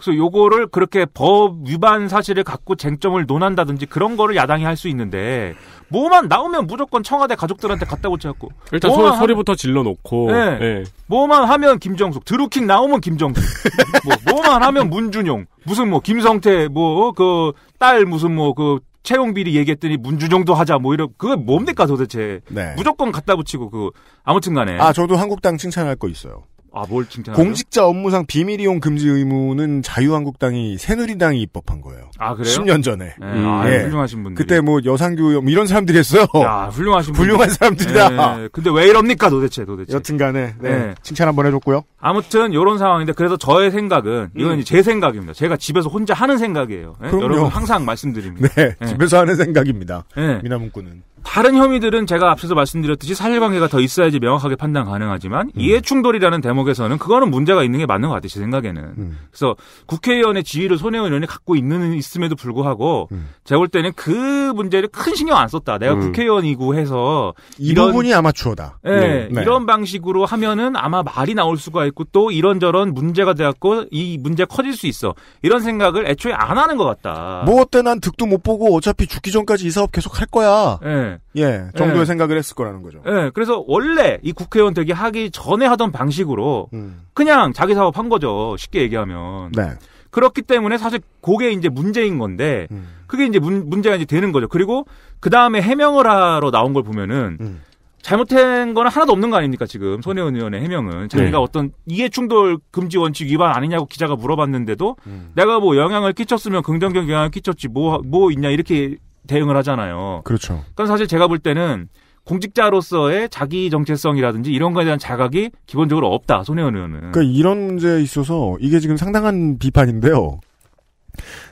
그래서 요거를 그렇게 법 위반 사실을 갖고 쟁점을 논한다든지 그런 거를 야당이 할 수 있는데 뭐만 나오면 무조건 청와대 가족들한테 갖다 붙여갖고 일단 소, 하... 소리부터 질러놓고 네. 네. 뭐만 하면 김정숙 드루킹 나오면 김정숙 뭐, 뭐만 하면 문준용 무슨 뭐 김성태 뭐 그 딸 무슨 뭐 그 채용 비리 얘기했더니 문준용도 하자 뭐 이런 그게 뭡니까 도대체 네. 무조건 갖다 붙이고 그 아무튼간에 아 저도 한국당 칭찬할 거 있어요 아, 뭘칭찬 공직자 업무상 비밀 이용 금지 의무는 자유한국당이 새누리당이 입법한 거예요. 아, 그래요? 10년 전에. 네, 음. 아, 예. 훌륭하신 분들. 그때 뭐 여상규 뭐 이런 사람들이 했어요. 야, 훌륭하신 분 훌륭한 사람들이다. 네, 근데 왜 이럽니까 도대체 도대체. 여튼간에 네, 네. 칭찬 한번 해줬고요. 아무튼 이런 상황인데 그래서 저의 생각은 음. 이건 음. 제 생각입니다. 제가 집에서 혼자 하는 생각이에요. 예? 여러분 항상 말씀드립니다. 네, 예. 집에서 하는 생각입니다. 예. 미나문구는. 다른 혐의들은 제가 앞서서 말씀드렸듯이 사실관계가 더 있어야지 명확하게 판단 가능하지만 음. 이해충돌이라는 대목에서는 그거는 문제가 있는 게 맞는 것 같아요. 제 생각에는. 음. 그래서 국회의원의 지위를 손혜원 의원이 갖고 있는 있음에도 불구하고 음. 제가 볼 때는 그 문제를 큰 신경 안 썼다. 내가 음. 국회의원이고 해서 이 이런, 부분이 아마추어다. 네, 예, 네. 네, 이런 방식으로 하면은 아마 말이 나올 수가 있고 또 이런저런 문제가 되었고 이 문제 커질 수 있어. 이런 생각을 애초에 안 하는 것 같다. 뭐 어때 난 득도 못 보고 어차피 죽기 전까지 이 사업 계속 할 거야. 네. 예. 정도의 예. 생각을 했을 거라는 거죠. 예. 그래서 원래 이 국회의원 되기 하기 전에 하던 방식으로 음. 그냥 자기 사업 한 거죠. 쉽게 얘기하면. 네. 그렇기 때문에 사실 그게 이제 문제인 건데 음. 그게 이제 문, 문제가 이제 되는 거죠. 그리고 그 다음에 해명을 하러 나온 걸 보면은 음. 잘못된 거는 하나도 없는 거 아닙니까 지금 손혜원 의원의 해명은 자기가 네. 어떤 이해충돌 금지 원칙 위반 아니냐고 기자가 물어봤는데도 음. 내가 뭐 영향을 끼쳤으면 긍정적 영향을 끼쳤지 뭐뭐 뭐 있냐 이렇게 대응을 하잖아요. 그렇죠. 그럼 사실 제가 볼 때는 공직자로서의 자기 정체성이라든지 이런 거에 대한 자각이 기본적으로 없다. 손혜원 의원은. 그러니까 이런 문제에 있어서 이게 지금 상당한 비판인데요.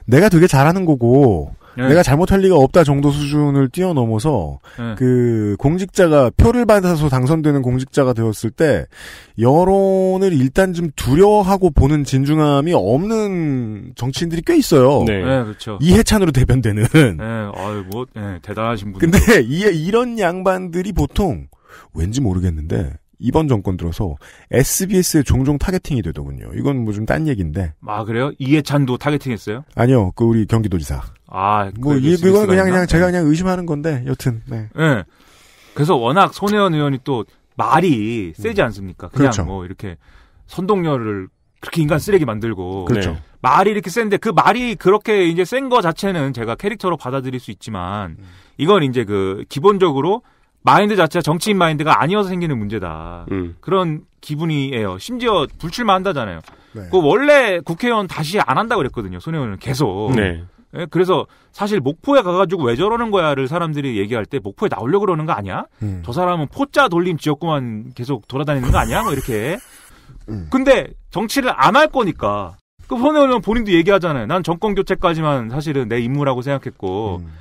내가 되게 잘하는 거고 네. 내가 잘못할 리가 없다 정도 수준을 뛰어넘어서 네. 그 공직자가 표를 받아서 당선되는 공직자가 되었을 때 여론을 일단 좀 두려워하고 보는 진중함이 없는 정치인들이 꽤 있어요. 네, 네 그렇죠. 이해찬으로 대변되는. 네, 아유 뭐 네, 대단하신 분. 근데 이, 이런 양반들이 보통 왠지 모르겠는데 이번 정권 들어서 SBS에 종종 타겟팅이 되더군요. 이건 뭐 좀 딴 얘기인데. 아 그래요? 이해찬도 타겟팅했어요? 아니요, 그 우리 경기도지사. 아, 뭐, 이, 이건 그냥, 있나? 그냥 제가 네. 그냥 의심하는 건데, 여튼, 네. 네. 그래서 워낙 손혜원 의원이 또 말이 세지 음. 않습니까? 그냥 그렇죠. 뭐 이렇게 선동열을 그렇게 인간 쓰레기 만들고 그렇죠. 네. 말이 이렇게 센데 그 말이 그렇게 이제 센 거 자체는 제가 캐릭터로 받아들일 수 있지만 음. 이건 이제 그 기본적으로 마인드 자체가 정치인 마인드가 아니어서 생기는 문제다. 음. 그런 기분이에요. 심지어 불출마한다잖아요. 네. 그 원래 국회의원 다시 안 한다고 그랬거든요. 손혜원은 계속. 네. 예? 그래서 사실 목포에 가가지고 왜 저러는 거야를 사람들이 얘기할 때 목포에 나오려 고 그러는 거 아니야? 음. 저 사람은 포자 돌림 지역구만 계속 돌아다니는 거 아니야? 뭐 이렇게. 음. 근데 정치를 안 할 거니까. 그손혜면 본인도 얘기하잖아요. 난 정권 교체까지만 사실은 내 임무라고 생각했고 음.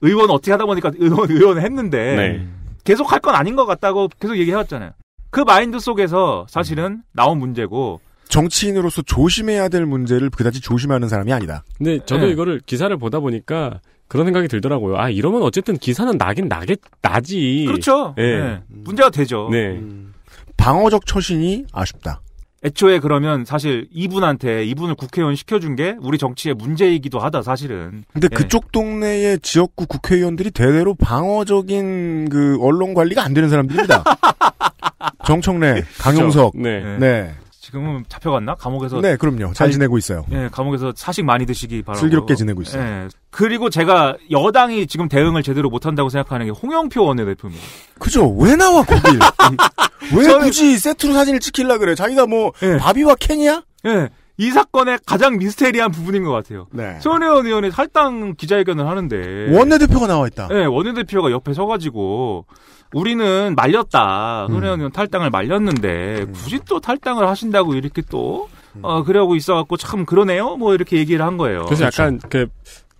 의원 어떻게 하다 보니까 의원 의원 했는데 네. 계속 할 건 아닌 것 같다고 계속 얘기해왔잖아요. 그 마인드 속에서 사실은 나온 문제고 정치인으로서 조심해야 될 문제를 그다지 조심하는 사람이 아니다. 근데 저도 네. 이거를 기사를 보다 보니까 그런 생각이 들더라고요. 아 이러면 어쨌든 기사는 나긴 나겠 나지. 그렇죠. 네. 네. 문제가 되죠. 네. 음. 방어적 처신이 아쉽다. 애초에 그러면 사실 이분한테 이분을 국회의원 시켜준 게 우리 정치의 문제이기도 하다 사실은. 근데 예. 그쪽 동네의 지역구 국회의원들이 대대로 방어적인 그 언론 관리가 안 되는 사람들입니다. 정청래, 그렇죠. 강용석, 네. 네. 네. 지금은 잡혀갔나? 감옥에서. 네, 그럼요. 잘, 지내고 있어요. 네, 감옥에서 사식 많이 드시기 바라고. 슬기롭게 지내고 있어요. 네. 그리고 제가 여당이 지금 대응을 제대로 못한다고 생각하는 게 홍영표 원내대표입니다. 그죠? 왜 나와, 거길? 왜 굳이 세트로 사진을 찍히려 그래? 자기가 뭐, 네. 바비와 캔이야? 예. 네. 이 사건의 가장 미스테리한 부분인 것 같아요. 네. 손혜원 의원이 할당 기자회견을 하는데 원내대표가 나와 있다. 네, 원내대표가 옆에 서가지고 우리는 말렸다. 음. 손혜원 의원 탈당을 말렸는데 음. 굳이 또 탈당을 하신다고 이렇게 또 어, 그러고 있어갖고 참 그러네요. 뭐 이렇게 얘기를 한 거예요. 그래서 그렇죠. 약간 그.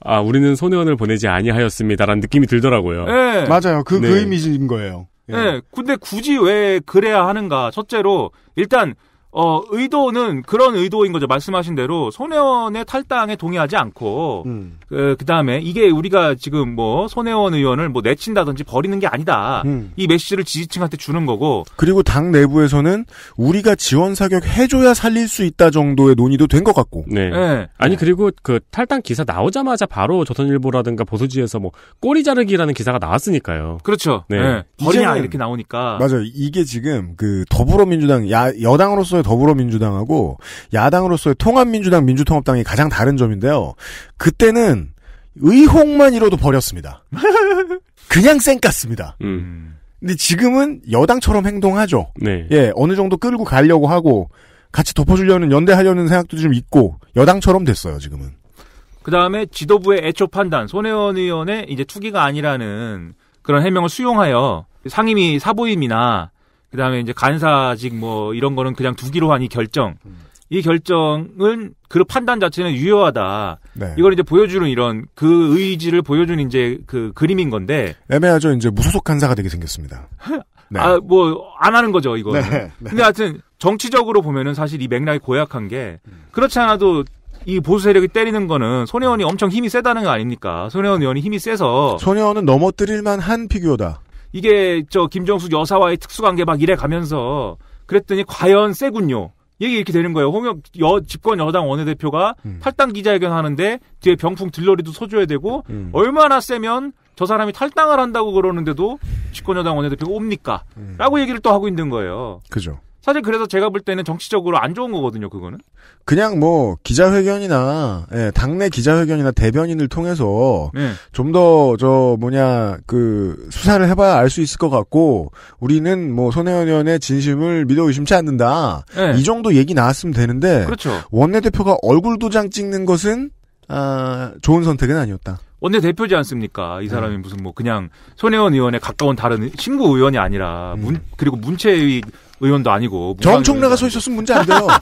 아, 우리는 손혜원을 보내지 아니하였습니다라는 느낌이 들더라고요. 네. 맞아요. 그, 그 네. 그 이미지인 거예요. 예. 네. 근데 굳이 왜 그래야 하는가? 첫째로 일단 어, 의도는 그런 의도인 거죠. 말씀하신 대로 손혜원의 탈당에 동의하지 않고 음. 그, 그, 다음에 이게 우리가 지금 뭐 손혜원 의원을 뭐 내친다든지 버리는 게 아니다. 음. 이 메시지를 지지층한테 주는 거고 그리고 당 내부에서는 우리가 지원 사격 해줘야 살릴 수 있다 정도의 논의도 된 것 같고. 네. 네. 아니 그리고 그 탈당 기사 나오자마자 바로 조선일보라든가 보수지에서 뭐 꼬리 자르기라는 기사가 나왔으니까요. 그렇죠. 네. 네. 버리냐 이렇게 나오니까. 맞아요. 이게 지금 그 더불어민주당 야, 여당으로서의 더불어민주당하고 야당으로서의 통합민주당 민주통합당이 가장 다른 점인데요. 그때는 의혹만 잃어도 버렸습니다. 그냥 쌩깠습니다. 음. 근데 지금은 여당처럼 행동하죠. 네. 예, 어느 정도 끌고 가려고 하고 같이 덮어주려는 연대하려는 생각도 좀 있고 여당처럼 됐어요 지금은. 그 다음에 지도부의 애초 판단, 손혜원 의원의 이제 투기가 아니라는 그런 해명을 수용하여 상임위 사보임이나 그다음에 이제 간사직 뭐 이런 거는 그냥 두기로 한 이 결정. 이 결정은 그 판단 자체는 유효하다. 네. 이걸 이제 보여주는 이런 그 의지를 보여주는 이제 그 그림인 건데 애매하죠. 이제 무소속 간사가 되게 생겼습니다. 네. 아뭐 안 하는 거죠 이거. 네, 네. 근데 네. 하여튼 정치적으로 보면은 사실 이 맥락이 고약한 게 그렇지 않아도 이 보수 세력이 때리는 거는 손혜원이 엄청 힘이 세다는 거 아닙니까? 손혜원 의원이 힘이 세서 손혜원은 넘어뜨릴만 한 피규어다. 이게 저 김정숙 여사와의 특수관계 막 이래 가면서 그랬더니 과연 세군요. 얘기 이렇게 되는 거예요. 홍역 여, 집권 여당 원내대표가 음. 탈당 기자회견 하는데 뒤에 병풍 들러리도 서줘야 되고 음. 얼마나 세면 저 사람이 탈당을 한다고 그러는데도 집권 여당 원내대표가 옵니까? 음. 라고 얘기를 또 하고 있는 거예요. 그죠. 사실 그래서 제가 볼 때는 정치적으로 안 좋은 거거든요, 그거는. 그냥 뭐 기자회견이나 예, 당내 기자회견이나 대변인을 통해서 네. 예. 좀더 저 뭐냐 그 수사를 해봐야 알 수 있을 것 같고 우리는 뭐 손혜원 의원의 진심을 믿어 의심치 않는다. 네. 이 정도 얘기 나왔으면 되는데 그렇죠. 원내대표가 얼굴 도장 찍는 것은 아, 좋은 선택은 아니었다. 원내 대표지 않습니까? 이 사람이 음. 무슨 뭐 그냥 손혜원 의원에 가까운 다른 신구 의원이 아니라 문, 음. 그리고 문체위 의원도 아니고 정총래가서 있었으면 문제 안 돼요.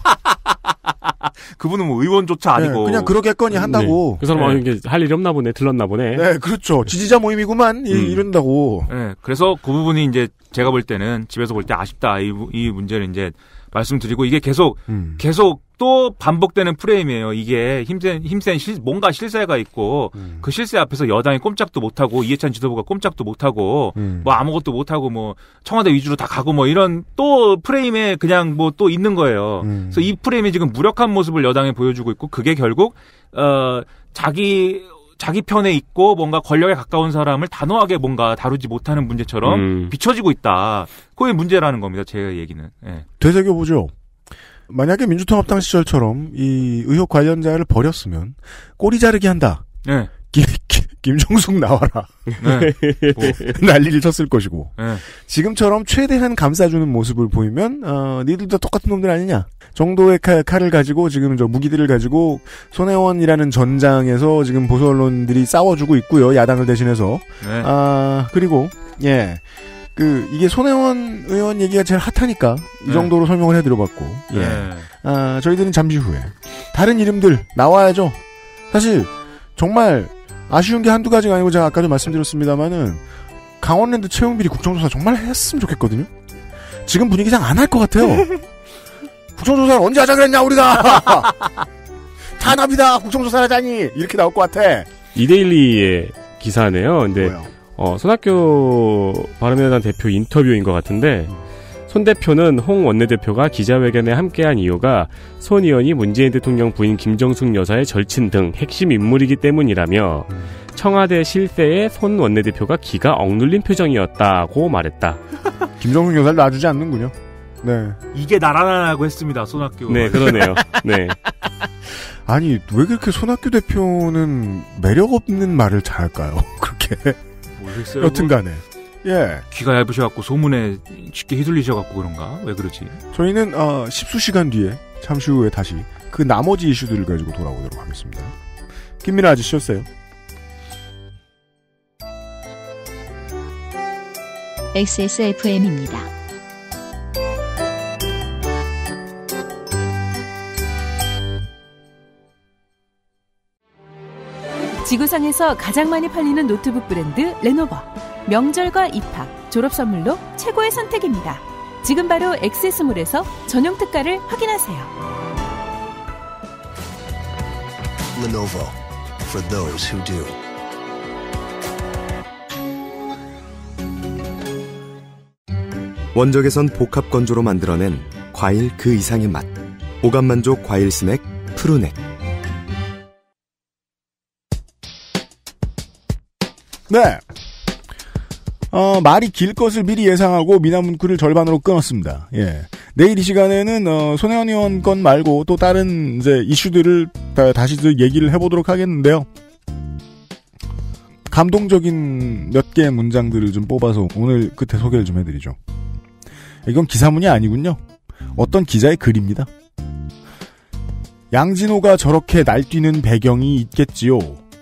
그분은 뭐 의원조차 네, 아니고 네, 그냥 그러겠거니 음. 한다고. 네. 그 사람 네. 이게 할 일이 없나 보네, 들렀나 보네. 네, 그렇죠. 지지자 모임이구만 음. 이런다고. 네, 그래서 그 부분이 이제 제가 볼 때는 집에서 볼 때 아쉽다 이, 이 문제를 이제 말씀드리고 이게 계속 음. 계속 또 반복되는 프레임이에요. 이게 힘센 힘센 실, 뭔가 실세가 있고 음. 그 실세 앞에서 여당이 꼼짝도 못하고 이해찬 지도부가 꼼짝도 못하고 음. 뭐 아무것도 못하고 뭐 청와대 위주로 다 가고 뭐 이런 또 프레임에 그냥 뭐 또 있는 거예요. 음. 그래서 이 프레임이 지금 무력한 모습을 여당에 보여주고 있고 그게 결국 어 자기 자기 편에 있고 뭔가 권력에 가까운 사람을 단호하게 뭔가 다루지 못하는 문제처럼 음. 비춰지고 있다. 그게 문제라는 겁니다. 제 얘기는. 예. 되새겨보죠. 만약에 민주통합당 시절처럼 이 의혹 관련자를 버렸으면 꼬리 자르기 한다. 네. 김, 김종숙 나와라. 네. 네. 뭐. 난리를 쳤을 것이고. 네. 지금처럼 최대한 감싸주는 모습을 보이면 어, 니들도 똑같은 놈들 아니냐 정도의 칼, 을 가지고 지금 저 무기들을 가지고 손혜원이라는 전장에서 지금 보수 언론들이 싸워주고 있고요 야당을 대신해서. 네. 아 그리고 예. 그 이게 손혜원 의원 얘기가 제일 핫하니까 이 네. 정도로 설명을 해드려봤고 예. 예. 아, 저희들은 잠시 후에 다른 이름들 나와야죠. 사실 정말 아쉬운 게 한두 가지가 아니고 제가 아까도 말씀드렸습니다만은 강원랜드 채용비리 국정조사 정말 했으면 좋겠거든요. 지금 분위기상 안 할 것 같아요. 국정조사를 언제 하자 그랬냐 우리가 탄압이다 국정조사를 하자니 이렇게 나올 것 같아. 이데일리의 기사네요. 근데 뭐요? 어, 손학규 바른미래당 대표 인터뷰인 것 같은데 손 대표는 홍 원내대표가 기자회견에 함께한 이유가 손 의원이 문재인 대통령 부인 김정숙 여사의 절친 등 핵심 인물이기 때문이라며 청와대 실세에 손 원내대표가 기가 억눌린 표정이었다고 말했다. 김정숙 여사를 놔주지 않는군요. 네. 이게 나라라고 했습니다, 손학규. 네, 그러네요. 네. 아니, 왜 그렇게 손학규 대표는 매력 없는 말을 잘할까요? 그렇게. 모르요 여튼간에. 뭐 예. 귀가 얇으셔갖고 소문에 쉽게 휘둘리셔갖고 그런가? 왜 그러지? 저희는 어, 십수 시간 뒤에 잠시 후에 다시 그 나머지 이슈들을 가지고 돌아오도록 하겠습니다. 김민아 아저씨였어요. XSFM입니다. 지구상에서 가장 많이 팔리는 노트북 브랜드 레노버. 명절과 입학, 졸업 선물로 최고의 선택입니다. 지금 바로 액세스몰에서 전용 특가를 확인하세요. Lenovo for those who do. 원적에선 복합 건조로 만들어낸 과일 그 이상의 맛. 오감 만족 과일 스낵 푸르넥. 네. 어, 말이 길 것을 미리 예상하고 미남 문구를 절반으로 끊었습니다. 예. 내일 이 시간에는 어, 손혜원 의원 음. 건 말고 또 다른 이제 이슈들을 다, 시 얘기를 해보도록 하겠는데요. 감동적인 몇 개의 문장들을 좀 뽑아서 오늘 끝에 소개를 좀 해드리죠. 이건 기사문이 아니군요. 어떤 기자의 글입니다. 양진호가 저렇게 날뛰는 배경이 있겠지요.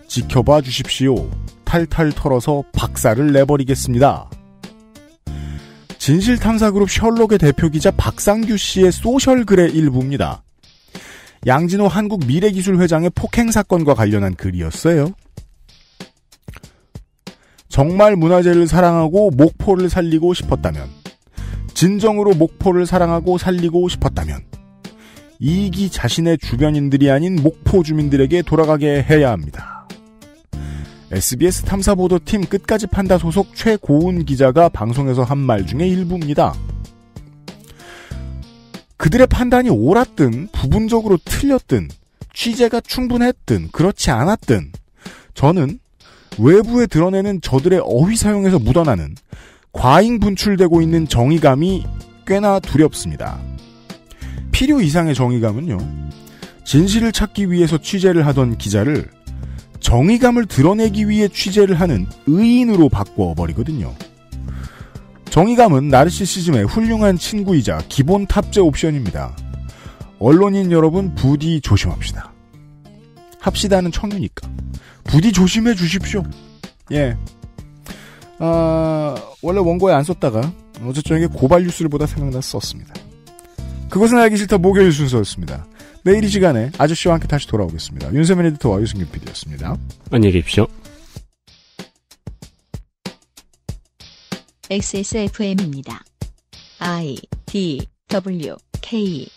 지켜봐 주십시오. 탈탈 털어서 박사를 내버리겠습니다. 진실탐사그룹 셜록의 대표 기자 박상규 씨의 소셜글의 일부입니다. 양진호 한국 미래기술회장의 폭행 사건과 관련한 글이었어요. 정말 문화재를 사랑하고 목포를 살리고 싶었다면, 진정으로 목포를 사랑하고 살리고 싶었다면, 이익이 자신의 주변인들이 아닌 목포 주민들에게 돌아가게 해야 합니다. SBS 탐사보도팀 끝까지 판다 소속 최고운 기자가 방송에서 한 말 중에 일부입니다. 그들의 판단이 옳았든 부분적으로 틀렸든 취재가 충분했든 그렇지 않았든 저는 외부에 드러내는 저들의 어휘 사용에서 묻어나는 과잉 분출되고 있는 정의감이 꽤나 두렵습니다. 필요 이상의 정의감은요. 진실을 찾기 위해서 취재를 하던 기자를 정의감을 드러내기 위해 취재를 하는 의인으로 바꿔버리거든요. 정의감은 나르시시즘의 훌륭한 친구이자 기본 탑재 옵션입니다. 언론인 여러분 부디 조심합시다. 합시다는 청유니까. 부디 조심해 주십시오. 예. 아, 원래 원고에 안 썼다가 어제 저녁에 고발 뉴스를 보다 생각나서 썼습니다. 그것은 알기 싫다 목요일 순서였습니다. 내일 이 시간에 아저씨와 함께 다시 돌아오겠습니다. 윤세민 에디터와 유승균 PD였습니다. 안녕히 계십시오. XSFM입니다. I D W K